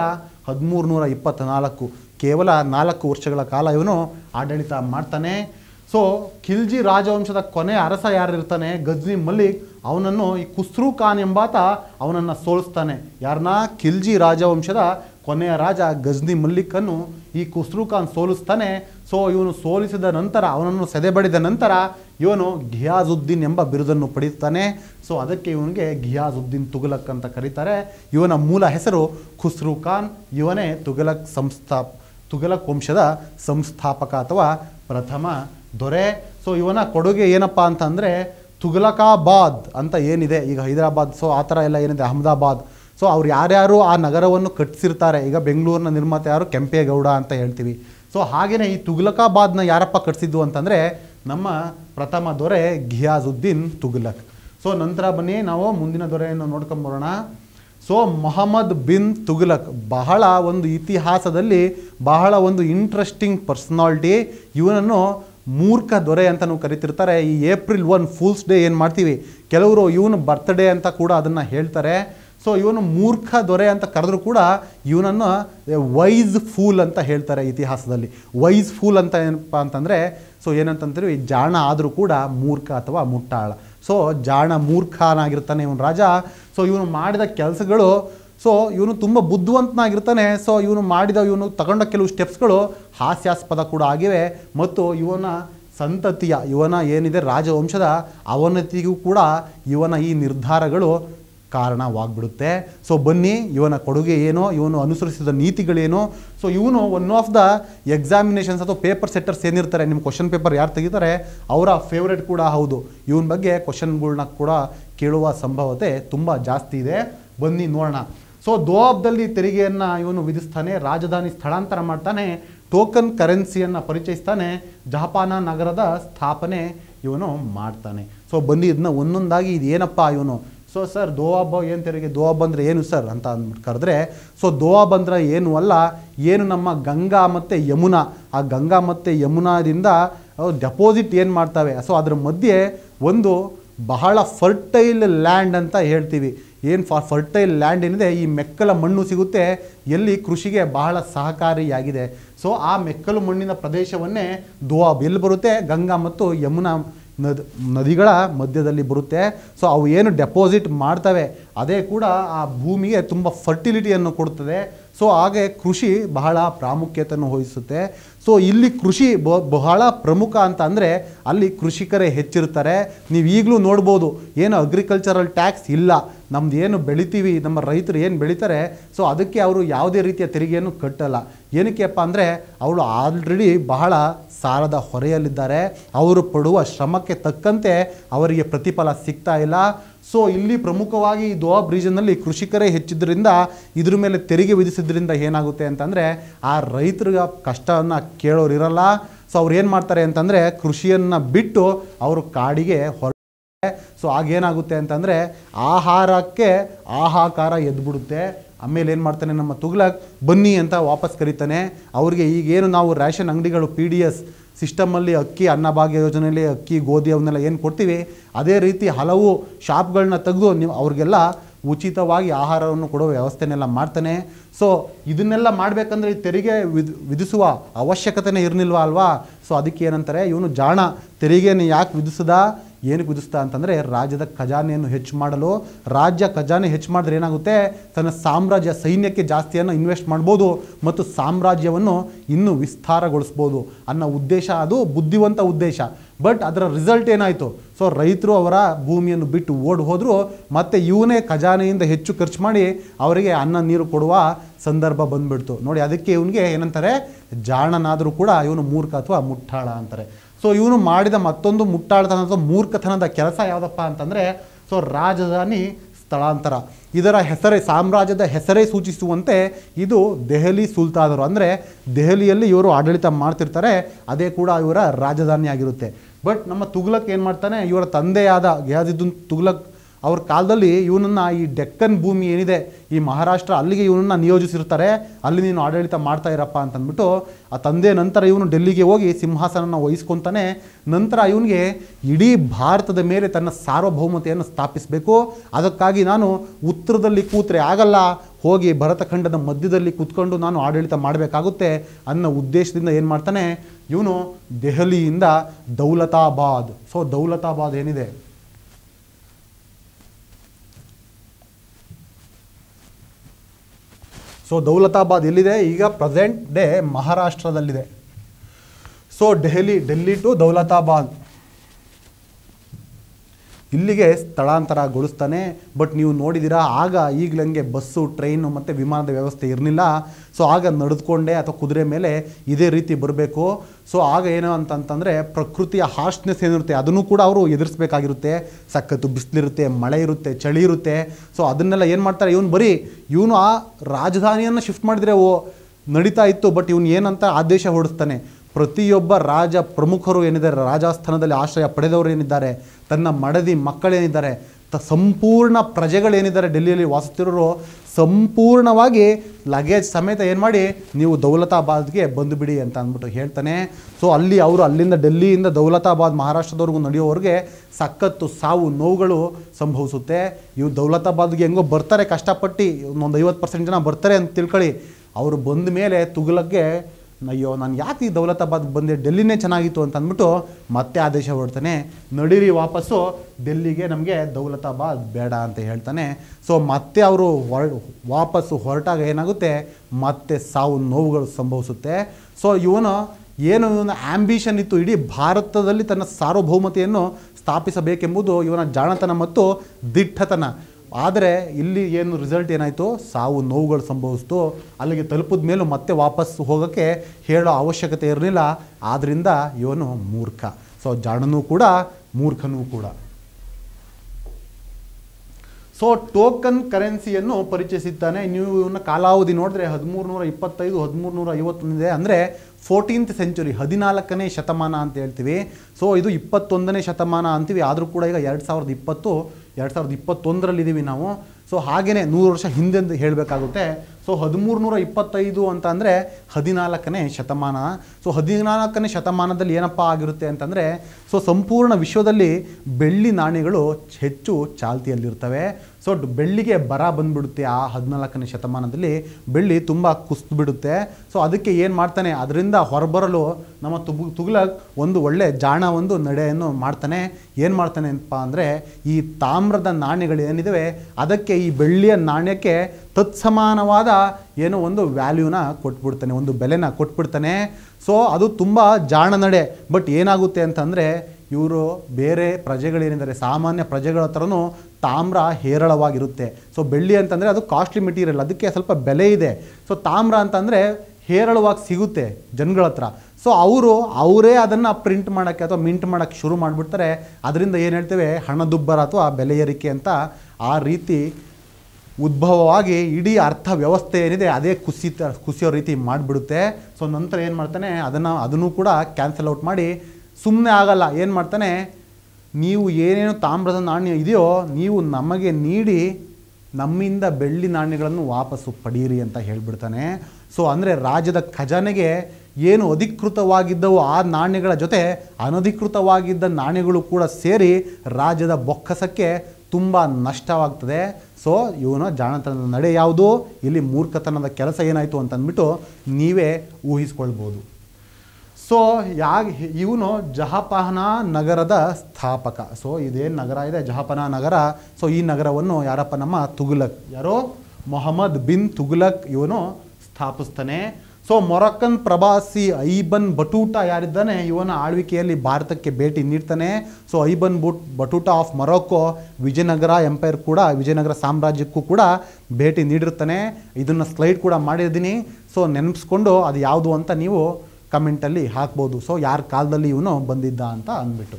ಹದಿಮೂರು ನೂರ ಇಪ್ಪತ್ತ ನಾಲ್ಕು ಕೇವಲ ನಾಲ್ಕು ವರ್ಷಗಳ ಕಾಲ ಇವನು ಆಡಳಿತ ಮಾಡ್ತಾನೆ ಸೊ ಖಿಲ್ಜಿ ರಾಜವಂಶದ ಕೊನೆ ಅರಸ ಯಾರಿರ್ತಾನೆ ಗಜ್ನಿ ಮಲ್ಲಿಕ್ ಅವನನ್ನು ಈ ಖುಸ್ರೂ ಖಾನ್ ಎಂಬಾತ ಅವನನ್ನು ಸೋಲಿಸ್ತಾನೆ ಯಾರನ್ನ ಖಿಲ್ಜಿ ರಾಜವಂಶದ ಕೊನೆಯ ರಾಜ ಗಜ್ನಿ ಮಲ್ಲಿಕನ್ನು ಈ ಖುಸ್ರು ಖಾನ್ ಸೋಲಿಸ್ತಾನೆ ಸೊ ಇವನು ಸೋಲಿಸಿದ ನಂತರ ಅವನನ್ನು ಸೆದೆಬಡಿದ ನಂತರ ಇವನು ಘಿಯಾಜುದ್ದೀನ್ ಎಂಬ ಬಿರುದನ್ನು ಪಡೆಯುತ್ತಾನೆ ಸೊ ಅದಕ್ಕೆ ಇವನಿಗೆ ಘಿಯಾಜುದ್ದೀನ್ ತುಘಲಕ್ ಅಂತ ಕರೀತಾರೆ ಇವನ ಮೂಲ ಹೆಸರು ಖುಸ್ರು ಖಾನ್ ಇವನೇ ತುಘಲಕ್ ಸಂಸ್ಥಾ ತುಘಲಕ್ ವಂಶದ ಸಂಸ್ಥಾಪಕ ಅಥವಾ ಪ್ರಥಮ ದೊರೆ ಸೊ ಇವನ ಕೊಡುಗೆ ಏನಪ್ಪ ಅಂತಂದರೆ ತುಘಲಕಾಬಾದ್ ಅಂತ ಏನಿದೆ ಈಗ ಹೈದರಾಬಾದ್ ಸೊ ಆ ಥರ ಎಲ್ಲ ಏನಿದೆ ಅಹಮದಾಬಾದ್ ಸೊ ಅವ್ರು ಯಾರ್ಯಾರು ಆ ನಗರವನ್ನು ಕಟ್ಟಿಸಿರ್ತಾರೆ ಈಗ ಬೆಂಗಳೂರಿನ ನಿರ್ಮಾತ ಯಾರು ಕೆಂಪೇಗೌಡ ಅಂತ ಹೇಳ್ತೀವಿ ಸೊ ಹಾಗೆಯೇ ಈ ತುಗ್ಲಕಾಬಾದ್ನ ಯಾರಪ್ಪ ಕಟ್ಟಿಸಿದ್ದು ಅಂತಂದರೆ ನಮ್ಮ ಪ್ರಥಮ ದೊರೆ ಘಿಯಾಜುದ್ದೀನ್ ತುಗ್ಲಕ್ ಸೊ ನಂತರ ಬನ್ನಿ ನಾವು ಮುಂದಿನ ದೊರೆಯನ್ನು ನೋಡ್ಕೊಂಬರೋಣ ಸೊ ಮೊಹಮ್ಮದ್ ಬಿನ್ ತುಗ್ಲಕ್ ಬಹಳ ಒಂದು ಇತಿಹಾಸದಲ್ಲಿ ಬಹಳ ಒಂದು ಇಂಟ್ರೆಸ್ಟಿಂಗ್ ಪರ್ಸ್ನಾಲ್ಟಿ ಇವನನ್ನು ಮೂರ್ಖ ದೊರೆ ಅಂತ ನಾವು ಕರಿತಿರ್ತಾರೆ ಈ ಏಪ್ರಿಲ್ ಒನ್ ಫೂಲ್ಸ್ ಡೇ ಏನು ಮಾಡ್ತೀವಿ ಕೆಲವರು ಇವನ ಬರ್ತ್ಡೇ ಅಂತ ಕೂಡ ಅದನ್ನು ಹೇಳ್ತಾರೆ ಸೊ ಇವನು ಮೂರ್ಖ ದೊರೆ ಅಂತ ಕರೆದ್ರೂ ಕೂಡ ಇವನನ್ನು ವೈಸ್ ಫೂಲ್ ಅಂತ ಹೇಳ್ತಾರೆ ಇತಿಹಾಸದಲ್ಲಿ ವೈಸ್ ಫೂಲ್ ಅಂತ ಏನಪ್ಪ ಅಂತಂದರೆ ಸೊ ಏನಂತಂದ್ರೆ ಈ ಜಾಣ ಆದರೂ ಕೂಡ ಮೂರ್ಖ ಅಥವಾ ಮುಟ್ಟಾಳ ಸೊ ಜಾಣ ಮೂರ್ಖನಾಗಿರ್ತಾನೆ ಇವನು ರಾಜ ಸೊ ಇವನು ಮಾಡಿದ ಕೆಲಸಗಳು ಸೊ ಇವನು ತುಂಬ ಬುದ್ಧಿವಂತನಾಗಿರ್ತಾನೆ ಸೊ ಇವನು ಮಾಡಿದ ಇವನು ತಗೊಂಡ ಕೆಲವು ಸ್ಟೆಪ್ಸ್ಗಳು ಹಾಸ್ಯಾಸ್ಪದ ಕೂಡ ಆಗಿವೆ ಮತ್ತು ಇವನ ಸಂತತಿಯ ಇವನ ಏನಿದೆ ರಾಜವಂಶದ ಅವನತಿಗೂ ಕೂಡ ಇವನ ಈ ನಿರ್ಧಾರಗಳು ಕಾರಣವಾಗ್ಬಿಡುತ್ತೆ ಸೊ ಬನ್ನಿ ಇವನ ಕೊಡುಗೆ ಏನೋ ಇವನು ಅನುಸರಿಸಿದ ನೀತಿಗಳೇನೋ ಸೊ ಇವನು ಒನ್ ಆಫ್ ದ ಎಕ್ಸಾಮಿನೇಷನ್ಸ್ ಅಥವಾ ಪೇಪರ್ ಸೆಟ್ಟರ್ಸ್ ಏನಿರ್ತಾರೆ ನಿಮ್ಮ ಕ್ವಶನ್ ಪೇಪರ್ ಯಾರು ತೆಗಿತಾರೆ ಅವರ ಫೇವ್ರೇಟ್ ಕೂಡ ಹೌದು ಇವನ ಬಗ್ಗೆ ಕ್ವಶನ್ಗಳನ್ನ ಕೂಡ ಕೇಳುವ ಸಂಭವತೆ ತುಂಬ ಜಾಸ್ತಿ ಇದೆ ಬನ್ನಿ ನೋಡೋಣ ಸೊ ದೋವಾಬ್ದಲ್ಲಿ ತೆರಿಗೆಯನ್ನು ಇವನು ವಿಧಿಸ್ತಾನೆ ರಾಜಧಾನಿ ಸ್ಥಳಾಂತರ ಮಾಡ್ತಾನೆ ಟೋಕನ್ ಕರೆನ್ಸಿಯನ್ನು ಪರಿಚಯಿಸ್ತಾನೆ ಜಪಾನ ನಗರದ ಸ್ಥಾಪನೆ ಇವನು ಮಾಡ್ತಾನೆ ಸೊ ಬನ್ನಿ ಇದನ್ನ ಒಂದೊಂದಾಗಿ ಇದೇನಪ್ಪ ಇವನು ಸೊ ಸರ್ ಬ ಏನು ತೆರಿಗೆ ದೋವಾಬ್ ಅಂದರೆ ಏನು ಸರ್ ಅಂತ ಅಂದ್ಬಿಟ್ಟು ಕರೆದ್ರೆ ಸೊ ದೋವಾ ಬಂದ್ರ ಏನು ಅಲ್ಲ ಏನು ನಮ್ಮ ಗಂಗಾ ಮತ್ತು ಯಮುನಾ ಆ ಗಂಗಾ ಮತ್ತು ಯಮುನಾದಿಂದ ಡೆಪಾಸಿಟ್ ಏನು ಮಾಡ್ತವೆ ಸೊ ಅದ್ರ ಮಧ್ಯೆ ಒಂದು ಬಹಳ ಫರ್ಟೈಲ್ ಲ್ಯಾಂಡ್ ಅಂತ ಹೇಳ್ತೀವಿ ಏನು ಫಾ ಫರ್ಟೈಲ್ ಲ್ಯಾಂಡ್ ಏನಿದೆ ಈ ಮೆಕ್ಕಲ ಮಣ್ಣು ಸಿಗುತ್ತೆ ಎಲ್ಲಿ ಕೃಷಿಗೆ ಬಹಳ ಸಹಕಾರಿಯಾಗಿದೆ ಸೊ ಆ ಮೆಕ್ಕಲು ಮಣ್ಣಿನ ಪ್ರದೇಶವನ್ನೇ ದೋವಾಬ್ ಎಲ್ಲಿ ಬರುತ್ತೆ ಗಂಗಾ ಮತ್ತು ಯಮುನಾ ನದ್ ನದಿಗಳ ಮಧ್ಯದಲ್ಲಿ ಬರುತ್ತೆ ಸೊ ಅವು ಏನು ಡೆಪಾಸಿಟ್ ಮಾಡ್ತವೆ ಅದೇ ಕೂಡ ಆ ಭೂಮಿಗೆ ತುಂಬ ಫರ್ಟಿಲಿಟಿಯನ್ನು ಕೊಡುತ್ತದೆ ಸೊ ಹಾಗೆ ಕೃಷಿ ಬಹಳ ಪ್ರಾಮುಖ್ಯತೆಯನ್ನು ವಹಿಸುತ್ತೆ ಸೊ ಇಲ್ಲಿ ಕೃಷಿ ಬಹಳ ಪ್ರಮುಖ ಅಂತ ಅಂದರೆ ಅಲ್ಲಿ ಕೃಷಿಕರೇ ಹೆಚ್ಚಿರ್ತಾರೆ ನೀವು ಈಗಲೂ ನೋಡ್ಬೋದು ಏನು ಅಗ್ರಿಕಲ್ಚರಲ್ ಟ್ಯಾಕ್ಸ್ ಇಲ್ಲ ನಮ್ದು ಏನು ಬೆಳಿತೀವಿ ನಮ್ಮ ರೈತರು ಏನು ಬೆಳಿತಾರೆ ಸೊ ಅದಕ್ಕೆ ಅವರು ಯಾವುದೇ ರೀತಿಯ ತೆರಿಗೆಯನ್ನು ಕಟ್ಟಲ್ಲ ಏನಕ್ಕೆಪ್ಪ ಅಂದರೆ ಅವಳು ಆಲ್ರೆಡಿ ಬಹಳ ಸಾಲದ ಹೊರೆಯಲ್ಲಿದ್ದಾರೆ ಅವರು ಪಡುವ ಶ್ರಮಕ್ಕೆ ತಕ್ಕಂತೆ ಅವರಿಗೆ ಪ್ರತಿಫಲ ಸಿಗ್ತಾ ಇಲ್ಲ ಸೊ ಇಲ್ಲಿ ಪ್ರಮುಖವಾಗಿ ಈ ದೋಬ್ ರೀಜನ್ನಲ್ಲಿ ಕೃಷಿಕರೇ ಹೆಚ್ಚಿದ್ದರಿಂದ ಇದ್ರ ಮೇಲೆ ತೆರಿಗೆ ವಿಧಿಸಿದ್ರಿಂದ ಏನಾಗುತ್ತೆ ಅಂತಂದರೆ ಆ ರೈತರಿಗೆ ಕಷ್ಟವನ್ನು ಕೇಳೋರು ಇರಲ್ಲ ಸೊ ಅವ್ರು ಏನು ಮಾಡ್ತಾರೆ ಅಂತಂದರೆ ಕೃಷಿಯನ್ನು ಬಿಟ್ಟು ಅವರು ಕಾಡಿಗೆ ಹೊರ ಸೊ ಆಗೇನಾಗುತ್ತೆ ಅಂತಂದರೆ ಆಹಾರಕ್ಕೆ ಆಹಾಕಾರ ಎದ್ಬಿಡುತ್ತೆ ಆಮೇಲೆ ಏನು ಮಾಡ್ತಾನೆ ನಮ್ಮ ತುಗ್ಲಕ್ ಬನ್ನಿ ಅಂತ ವಾಪಸ್ ಕರೀತಾನೆ ಅವ್ರಿಗೆ ಈಗೇನು ನಾವು ರೇಷನ್ ಅಂಗಡಿಗಳು ಪಿ ಡಿ ಎಸ್ ಸಿಸ್ಟಮಲ್ಲಿ ಅಕ್ಕಿ ಅನ್ನಭಾಗ್ಯ ಯೋಜನೆಯಲ್ಲಿ ಅಕ್ಕಿ ಗೋಧಿ ಅವನ್ನೆಲ್ಲ ಏನು ಕೊಡ್ತೀವಿ ಅದೇ ರೀತಿ ಹಲವು ಶಾಪ್ಗಳನ್ನ ತೆಗೆದು ನೀವು ಅವ್ರಿಗೆಲ್ಲ ಉಚಿತವಾಗಿ ಆಹಾರವನ್ನು ಕೊಡೋ ವ್ಯವಸ್ಥೆನೆಲ್ಲ ಮಾಡ್ತಾನೆ ಸೊ ಇದನ್ನೆಲ್ಲ ಮಾಡಬೇಕಂದ್ರೆ ಈ ತೆರಿಗೆ ವಿಧಿಸುವ ಅವಶ್ಯಕತೆನೇ ಇರಲಿಲ್ವ ಅಲ್ವಾ ಸೊ ಅದಕ್ಕೆ ಏನಂತಾರೆ ಇವನು ಜಾಣ ತೆರಿಗೆಯನ್ನು ಯಾಕೆ ವಿಧಿಸದ ಏನು ಕುದಿಸ್ತಾ ಅಂತಂದರೆ ರಾಜ್ಯದ ಖಜಾನೆಯನ್ನು ಹೆಚ್ಚು ಮಾಡಲು ರಾಜ್ಯ ಖಜಾನೆ ಹೆಚ್ಚು ಮಾಡಿದ್ರೆ ಏನಾಗುತ್ತೆ ತನ್ನ ಸಾಮ್ರಾಜ್ಯ ಸೈನ್ಯಕ್ಕೆ ಜಾಸ್ತಿಯನ್ನು ಇನ್ವೆಸ್ಟ್ ಮಾಡ್ಬೋದು ಮತ್ತು ಸಾಮ್ರಾಜ್ಯವನ್ನು ಇನ್ನೂ ವಿಸ್ತಾರಗೊಳಿಸ್ಬೋದು ಅನ್ನೋ ಉದ್ದೇಶ ಅದು ಬುದ್ಧಿವಂತ ಉದ್ದೇಶ ಬಟ್ ಅದರ ರಿಸಲ್ಟ್ ಏನಾಯಿತು ಸೊ ರೈತರು ಅವರ ಭೂಮಿಯನ್ನು ಬಿಟ್ಟು ಓಡಿ ಹೋದರೂ ಮತ್ತೆ ಇವನೇ ಖಜಾನೆಯಿಂದ ಹೆಚ್ಚು ಖರ್ಚು ಮಾಡಿ ಅವರಿಗೆ ಅನ್ನ ನೀರು ಕೊಡುವ ಸಂದರ್ಭ ಬಂದುಬಿಡ್ತು ನೋಡಿ ಅದಕ್ಕೆ ಇವನಿಗೆ ಏನಂತಾರೆ ಜಾಣನಾದರೂ ಕೂಡ ಇವನು ಮೂರ್ಖ ಅಥವಾ ಮುಟ್ಟಾಳ ಅಂತಾರೆ ಸೊ ಇವನು ಮಾಡಿದ ಮತ್ತೊಂದು ಮುಟ್ಟಾಳತನದ ಮೂರ್ಖತನದ ಕೆಲಸ ಯಾವುದಪ್ಪ ಅಂತಂದರೆ ಸೊ ರಾಜಧಾನಿ ಸ್ಥಳಾಂತರ ಇದರ ಹೆಸರೇ ಸಾಮ್ರಾಜ್ಯದ ಹೆಸರೇ ಸೂಚಿಸುವಂತೆ ಇದು ದೆಹಲಿ ಸುಲ್ತಾನರು ಅಂದರೆ ದೆಹಲಿಯಲ್ಲಿ ಇವರು ಆಡಳಿತ ಮಾಡ್ತಿರ್ತಾರೆ ಅದೇ ಕೂಡ ಇವರ ರಾಜಧಾನಿಯಾಗಿರುತ್ತೆ ಬಟ್ ನಮ್ಮ ತುಗ್ಲಕ್ ಏನು ಮಾಡ್ತಾನೆ ಇವರ ತಂದೆಯಾದ ಯಾವುದಿದ್ದು ತುಗ್ಲಕ್ ಅವ್ರ ಕಾಲದಲ್ಲಿ ಇವನನ್ನು ಈ ಡೆಕ್ಕನ್ ಭೂಮಿ ಏನಿದೆ ಈ ಮಹಾರಾಷ್ಟ್ರ ಅಲ್ಲಿಗೆ ಇವನನ್ನು ನಿಯೋಜಿಸಿರ್ತಾರೆ ಅಲ್ಲಿ ನೀನು ಆಡಳಿತ ಮಾಡ್ತಾ ಇರಪ್ಪ ಅಂತಂದ್ಬಿಟ್ಟು ಆ ತಂದೆ ನಂತರ ಇವನು ಡೆಲ್ಲಿಗೆ ಹೋಗಿ ಸಿಂಹಾಸನನ ವಹಿಸ್ಕೊತಾನೆ ನಂತರ ಇವನಿಗೆ ಇಡೀ ಭಾರತದ ಮೇಲೆ ತನ್ನ ಸಾರ್ವಭೌಮತೆಯನ್ನು ಸ್ಥಾಪಿಸಬೇಕು ಅದಕ್ಕಾಗಿ ನಾನು ಉತ್ತರದಲ್ಲಿ ಕೂತ್ರೆ ಆಗಲ್ಲ ಹೋಗಿ ಭರತಖಂಡದ ಮಧ್ಯದಲ್ಲಿ ಕೂತ್ಕೊಂಡು ನಾನು ಆಡಳಿತ ಮಾಡಬೇಕಾಗುತ್ತೆ ಅನ್ನೋ ಉದ್ದೇಶದಿಂದ ಏನು ಮಾಡ್ತಾನೆ ಇವನು ದೆಹಲಿಯಿಂದ ದೌಲತಾಬಾದ್ ಸೊ ದೌಲತಾಬಾದ್ ಏನಿದೆ ಸೊ ದೌಲತಾಬಾದ್ ಎಲ್ಲಿದೆ ಈಗ ಪ್ರೆಸೆಂಟ್ ಡೇ ಮಹಾರಾಷ್ಟ್ರದಲ್ಲಿದೆ ಸೊ ಡೆಹಲಿ ಡೆಲ್ಲಿ ಟು ದೌಲತಾಬಾದ್ ಇಲ್ಲಿಗೆ ಸ್ಥಳಾಂತರಗೊಳಿಸ್ತಾನೆ ಬಟ್ ನೀವು ನೋಡಿದ್ದೀರಾ ಆಗ ಈಗಲಂಗೆ ಬಸ್ಸು ಟ್ರೈನು ಮತ್ತು ವಿಮಾನದ ವ್ಯವಸ್ಥೆ ಇರಲಿಲ್ಲ ಸೊ ಆಗ ನಡೆದುಕೊಂಡೆ ಅಥವಾ ಕುದುರೆ ಮೇಲೆ ಇದೇ ರೀತಿ ಬರಬೇಕು ಸೊ ಆಗ ಏನು ಅಂತಂತಂದರೆ ಪ್ರಕೃತಿಯ ಹಾಸ್ಟ್ನೆಸ್ ಏನಿರುತ್ತೆ ಅದನ್ನು ಕೂಡ ಅವರು ಎದುರಿಸಬೇಕಾಗಿರುತ್ತೆ ಸಖತ್ತು ಬಿಸಿಲಿರುತ್ತೆ ಮಳೆ ಇರುತ್ತೆ ಚಳಿ ಇರುತ್ತೆ ಸೊ ಅದನ್ನೆಲ್ಲ ಏನು ಮಾಡ್ತಾರೆ ಇವನು ಬರೀ ಇವನು ಆ ರಾಜಧಾನಿಯನ್ನು ಶಿಫ್ಟ್ ಮಾಡಿದರೆ ಓ ನಡೀತಾ ಇತ್ತು ಬಟ್ ಇವನು ಏನಂತ ಆದೇಶ ಹೊಡಿಸ್ತಾನೆ ಪ್ರತಿಯೊಬ್ಬ ರಾಜ ಪ್ರಮುಖರು ಏನಿದ್ದಾರೆ ರಾಜಸ್ಥಾನದಲ್ಲಿ ಆಶ್ರಯ ಪಡೆದವರು ಏನಿದ್ದಾರೆ ತನ್ನ ಮಡದಿ ಮಕ್ಕಳೇನಿದ್ದಾರೆ ತ ಸಂಪೂರ್ಣ ಪ್ರಜೆಗಳೇನಿದ್ದಾರೆ ಡೆಲ್ಲಿಯಲ್ಲಿ ವಾಸುತ್ತಿರೋರು ಸಂಪೂರ್ಣವಾಗಿ ಲಗೇಜ್ ಸಮೇತ ಏನು ಮಾಡಿ ನೀವು ದೌಲತಾಬಾದ್ಗೆ ಬಂದುಬಿಡಿ ಅಂತ ಅಂದ್ಬಿಟ್ಟು ಹೇಳ್ತಾನೆ ಸೊ ಅಲ್ಲಿ ಅವರು ಅಲ್ಲಿಂದ ಡೆಲ್ಲಿಯಿಂದ ದೌಲತಾಬಾದ್ ಮಹಾರಾಷ್ಟ್ರದವರೆಗೂ ನಡೆಯೋವ್ರಿಗೆ ಸಖತ್ತು ಸಾವು ನೋವುಗಳು ಸಂಭವಿಸುತ್ತೆ ಇವು ದೌಲತಾಬಾದ್ಗೆ ಹೆಂಗೋ ಬರ್ತಾರೆ ಕಷ್ಟಪಟ್ಟು ಒಂದು ಐವತ್ತು ಪರ್ಸೆಂಟ್ ಜನ ಬರ್ತಾರೆ ಅಂತ ತಿಳ್ಕೊಳ್ಳಿ ಅವರು ಬಂದ ಮೇಲೆ ತುಗಲಕ್ಕೆ ಅಯ್ಯೋ ನಾನು ಯಾಕೆ ಈ ದೌಲತಾಬಾದ್ ಬಂದೆ ಡೆಲ್ಲಿನೇ ಚೆನ್ನಾಗಿತ್ತು ಅಂತ ಅಂದ್ಬಿಟ್ಟು ಮತ್ತೆ ಆದೇಶ ಹೊಡ್ತಾನೆ ನಡೀರಿ ವಾಪಸ್ಸು ಡೆಲ್ಲಿಗೆ ನಮಗೆ ದೌಲತಾಬಾದ್ ಬೇಡ ಅಂತ ಹೇಳ್ತಾನೆ ಸೊ ಮತ್ತೆ ಅವರು ಹೊರ ವಾಪಸ್ಸು ಹೊರಟಾಗ ಏನಾಗುತ್ತೆ ಮತ್ತೆ ಸಾವು ನೋವುಗಳು ಸಂಭವಿಸುತ್ತೆ ಸೊ ಇವನು ಏನು ಇವನ ಆ್ಯಂಬಿಷನ್ ಇತ್ತು ಇಡೀ ಭಾರತದಲ್ಲಿ ತನ್ನ ಸಾರ್ವಭೌಮತೆಯನ್ನು ಸ್ಥಾಪಿಸಬೇಕೆಂಬುದು ಇವನ ಜಾಣತನ ಮತ್ತು ದಿಟ್ಟತನ ಆದರೆ ಇಲ್ಲಿ ಏನು ರಿಸಲ್ಟ್ ಏನಾಯಿತು ಸಾವು ನೋವುಗಳು ಸಂಭವಿಸ್ತು ಅಲ್ಲಿಗೆ ತಲುಪಿದ ಮೇಲೂ ಮತ್ತೆ ವಾಪಸ್ ಹೋಗೋಕ್ಕೆ ಹೇಳೋ ಅವಶ್ಯಕತೆ ಇರಲಿಲ್ಲ ಆದ್ದರಿಂದ ಇವನು ಮೂರ್ಖ ಸೊ ಜಾಣನೂ ಕೂಡ ಮೂರ್ಖನೂ ಕೂಡ ಸೊ ಟೋಕನ್ ಕರೆನ್ಸಿಯನ್ನು ಪರಿಚಯಿಸಿದ್ದಾನೆ ನೀವು ಇವನ್ನ ಕಾಲಾವಧಿ ನೋಡಿದ್ರೆ ಹದಿಮೂರು ನೂರ ಇಪ್ಪತ್ತೈದು ಹದಿಮೂರು ನೂರ ಐವತ್ತೊಂದಿದೆ ಅಂದರೆ ಫೋರ್ಟೀನ್ತ್ ಸೆಂಚುರಿ ಹದಿನಾಲ್ಕನೇ ಶತಮಾನ ಅಂತ ಹೇಳ್ತೀವಿ ಸೊ ಇದು ಇಪ್ಪತ್ತೊಂದನೇ ಶತಮಾನ ಅಂತೀವಿ ಆದರೂ ಕೂಡ ಈಗ ಎರಡು ಸಾವಿರದ ಇಪ್ಪತ್ತು ಎರಡು ಸಾವಿರದ ಇಪ್ಪತ್ತೊಂದರಲ್ಲಿದ್ದೀವಿ ನಾವು ಸೊ ಹಾಗೆಯೇ ನೂರು ವರ್ಷ ಹಿಂದೆಂದು ಹೇಳಬೇಕಾಗುತ್ತೆ ಸೊ ಹದಿಮೂರು ನೂರ ಇಪ್ಪತ್ತೈದು ಅಂತ ಅಂದರೆ ಹದಿನಾಲ್ಕನೇ ಶತಮಾನ ಸೊ ಹದಿನಾಲ್ಕನೇ ಶತಮಾನದಲ್ಲಿ ಏನಪ್ಪ ಆಗಿರುತ್ತೆ ಅಂತಂದರೆ ಸೊ ಸಂಪೂರ್ಣ ವಿಶ್ವದಲ್ಲಿ ಬೆಳ್ಳಿ ನಾಣ್ಯಗಳು ಹೆಚ್ಚು ಚಾಲ್ತಿಯಲ್ಲಿರ್ತವೆ ಸೊ ಬೆಳ್ಳಿಗೆ ಬರ ಬಂದ್ಬಿಡುತ್ತೆ ಆ ಹದಿನಾಲ್ಕನೇ ಶತಮಾನದಲ್ಲಿ ಬೆಳ್ಳಿ ತುಂಬ ಕುಸ್ತು ಬಿಡುತ್ತೆ ಸೊ ಅದಕ್ಕೆ ಏನು ಮಾಡ್ತಾನೆ ಅದರಿಂದ ಹೊರಬರಲು ನಮ್ಮ ತುಗ್ ಒಂದು ಒಳ್ಳೆ ಜಾಣ ಒಂದು ನಡೆಯನ್ನು ಮಾಡ್ತಾನೆ ಏನು ಮಾಡ್ತಾನೆ ಅಂತಪ್ಪ ಅಂದರೆ ಈ ತಾಮ್ರದ ನಾಣ್ಯಗಳು ಏನಿದ್ದಾವೆ ಅದಕ್ಕೆ ಈ ಬೆಳ್ಳಿಯ ನಾಣ್ಯಕ್ಕೆ ತತ್ಸಮಾನವಾದ ಏನೋ ಒಂದು ವ್ಯಾಲ್ಯೂನ ಕೊಟ್ಬಿಡ್ತಾನೆ ಒಂದು ಬೆಲೆನ ಕೊಟ್ಬಿಡ್ತಾನೆ ಸೊ ಅದು ತುಂಬ ಜಾಣ ನಡೆ ಬಟ್ ಏನಾಗುತ್ತೆ ಅಂತಂದರೆ ಇವರು ಬೇರೆ ಪ್ರಜೆಗಳೇನಿದ್ದಾರೆ ಸಾಮಾನ್ಯ ಪ್ರಜೆಗಳ ಹತ್ರನೂ ತಾಮ್ರ ಹೇರಳವಾಗಿರುತ್ತೆ ಸೊ ಬೆಳ್ಳಿ ಅಂತಂದರೆ ಅದು ಕಾಸ್ಟ್ಲಿ ಮೆಟೀರಿಯಲ್ ಅದಕ್ಕೆ ಸ್ವಲ್ಪ ಬೆಲೆ ಇದೆ ಸೊ ತಾಮ್ರ ಅಂತಂದರೆ ಹೇರಳವಾಗಿ ಸಿಗುತ್ತೆ ಜನಗಳ ಹತ್ರ ಸೊ ಅವರು ಅವರೇ ಅದನ್ನು ಪ್ರಿಂಟ್ ಮಾಡೋಕ್ಕೆ ಅಥವಾ ಮಿಂಟ್ ಮಾಡೋಕ್ಕೆ ಶುರು ಮಾಡಿಬಿಡ್ತಾರೆ ಅದರಿಂದ ಏನು ಹೇಳ್ತೇವೆ ಹಣದುಬ್ಬರ ಅಥವಾ ಬೆಲೆ ಏರಿಕೆ ಅಂತ ಆ ರೀತಿ ಉದ್ಭವವಾಗಿ ಇಡೀ ಅರ್ಥ ವ್ಯವಸ್ಥೆ ಏನಿದೆ ಅದೇ ಕುಸಿತ ಕುಸಿಯೋ ರೀತಿ ಮಾಡಿಬಿಡುತ್ತೆ ಸೊ ನಂತರ ಏನು ಮಾಡ್ತಾನೆ ಅದನ್ನು ಅದನ್ನು ಕೂಡ ಕ್ಯಾನ್ಸಲ್ ಔಟ್ ಮಾಡಿ ಸುಮ್ಮನೆ ಆಗಲ್ಲ ಏನು ಮಾಡ್ತಾನೆ ನೀವು ಏನೇನು ತಾಮ್ರದ ನಾಣ್ಯ ಇದೆಯೋ ನೀವು ನಮಗೆ ನೀಡಿ ನಮ್ಮಿಂದ ಬೆಳ್ಳಿ ನಾಣ್ಯಗಳನ್ನು ವಾಪಸ್ಸು ಪಡೀರಿ ಅಂತ ಹೇಳಿಬಿಡ್ತಾನೆ ಸೊ ಅಂದರೆ ರಾಜ್ಯದ ಖಜಾನೆಗೆ ಏನು ಅಧಿಕೃತವಾಗಿದ್ದವು ಆ ನಾಣ್ಯಗಳ ಜೊತೆ ಅನಧಿಕೃತವಾಗಿದ್ದ ನಾಣ್ಯಗಳು ಕೂಡ ಸೇರಿ ರಾಜ್ಯದ ಬೊಕ್ಕಸಕ್ಕೆ ತುಂಬ ನಷ್ಟವಾಗ್ತದೆ ಸೊ ಇವನ ಜಾಣತನದ ನಡೆ ಯಾವುದು ಇಲ್ಲಿ ಮೂರ್ಖತನದ ಕೆಲಸ ಏನಾಯಿತು ಅಂತಂದ್ಬಿಟ್ಟು ನೀವೇ ಊಹಿಸ್ಕೊಳ್ಬೋದು ಸೊ ಯಾ ಇವನು ಜಹಾಪಹನ ನಗರದ ಸ್ಥಾಪಕ ಸೊ ಇದೇನು ನಗರ ಇದೆ ಜಹಪನ ನಗರ ಸೊ ಈ ನಗರವನ್ನು ಯಾರಪ್ಪ ನಮ್ಮ ತುಗುಲಕ್ ಯಾರೋ ಮೊಹಮ್ಮದ್ ಬಿನ್ ತುಗುಲಕ್ ಇವನು ಸ್ಥಾಪಿಸ್ತಾನೆ ಸೊ ಮೊರಕ್ಕನ್ ಪ್ರವಾಸಿ ಐಬನ್ ಬಟೂಟ ಯಾರಿದ್ದಾನೆ ಇವನ ಆಳ್ವಿಕೆಯಲ್ಲಿ ಭಾರತಕ್ಕೆ ಭೇಟಿ ನೀಡ್ತಾನೆ ಸೊ ಐಬನ್ ಬುಟ್ Battuta of Morocco Vijayanagara empire ಕೂಡ ವಿಜಯನಗರ ಸಾಮ್ರಾಜ್ಯಕ್ಕೂ ಕೂಡ ಭೇಟಿ ನೀಡಿರ್ತಾನೆ ಇದನ್ನು ಸ್ಲೈಡ್ ಕೂಡ ಮಾಡಿದ್ದೀನಿ ಸೊ ನೆನಪಿಸ್ಕೊಂಡು ಅದು ಯಾವುದು ಅಂತ ನೀವು ಕಮೆಂಟಲ್ಲಿ ಹಾಕ್ಬೋದು ಸೊ ಯಾರ ಕಾಲದಲ್ಲಿ ಇವನು ಬಂದಿದ್ದ ಅಂತ ಅಂದ್ಬಿಟ್ಟು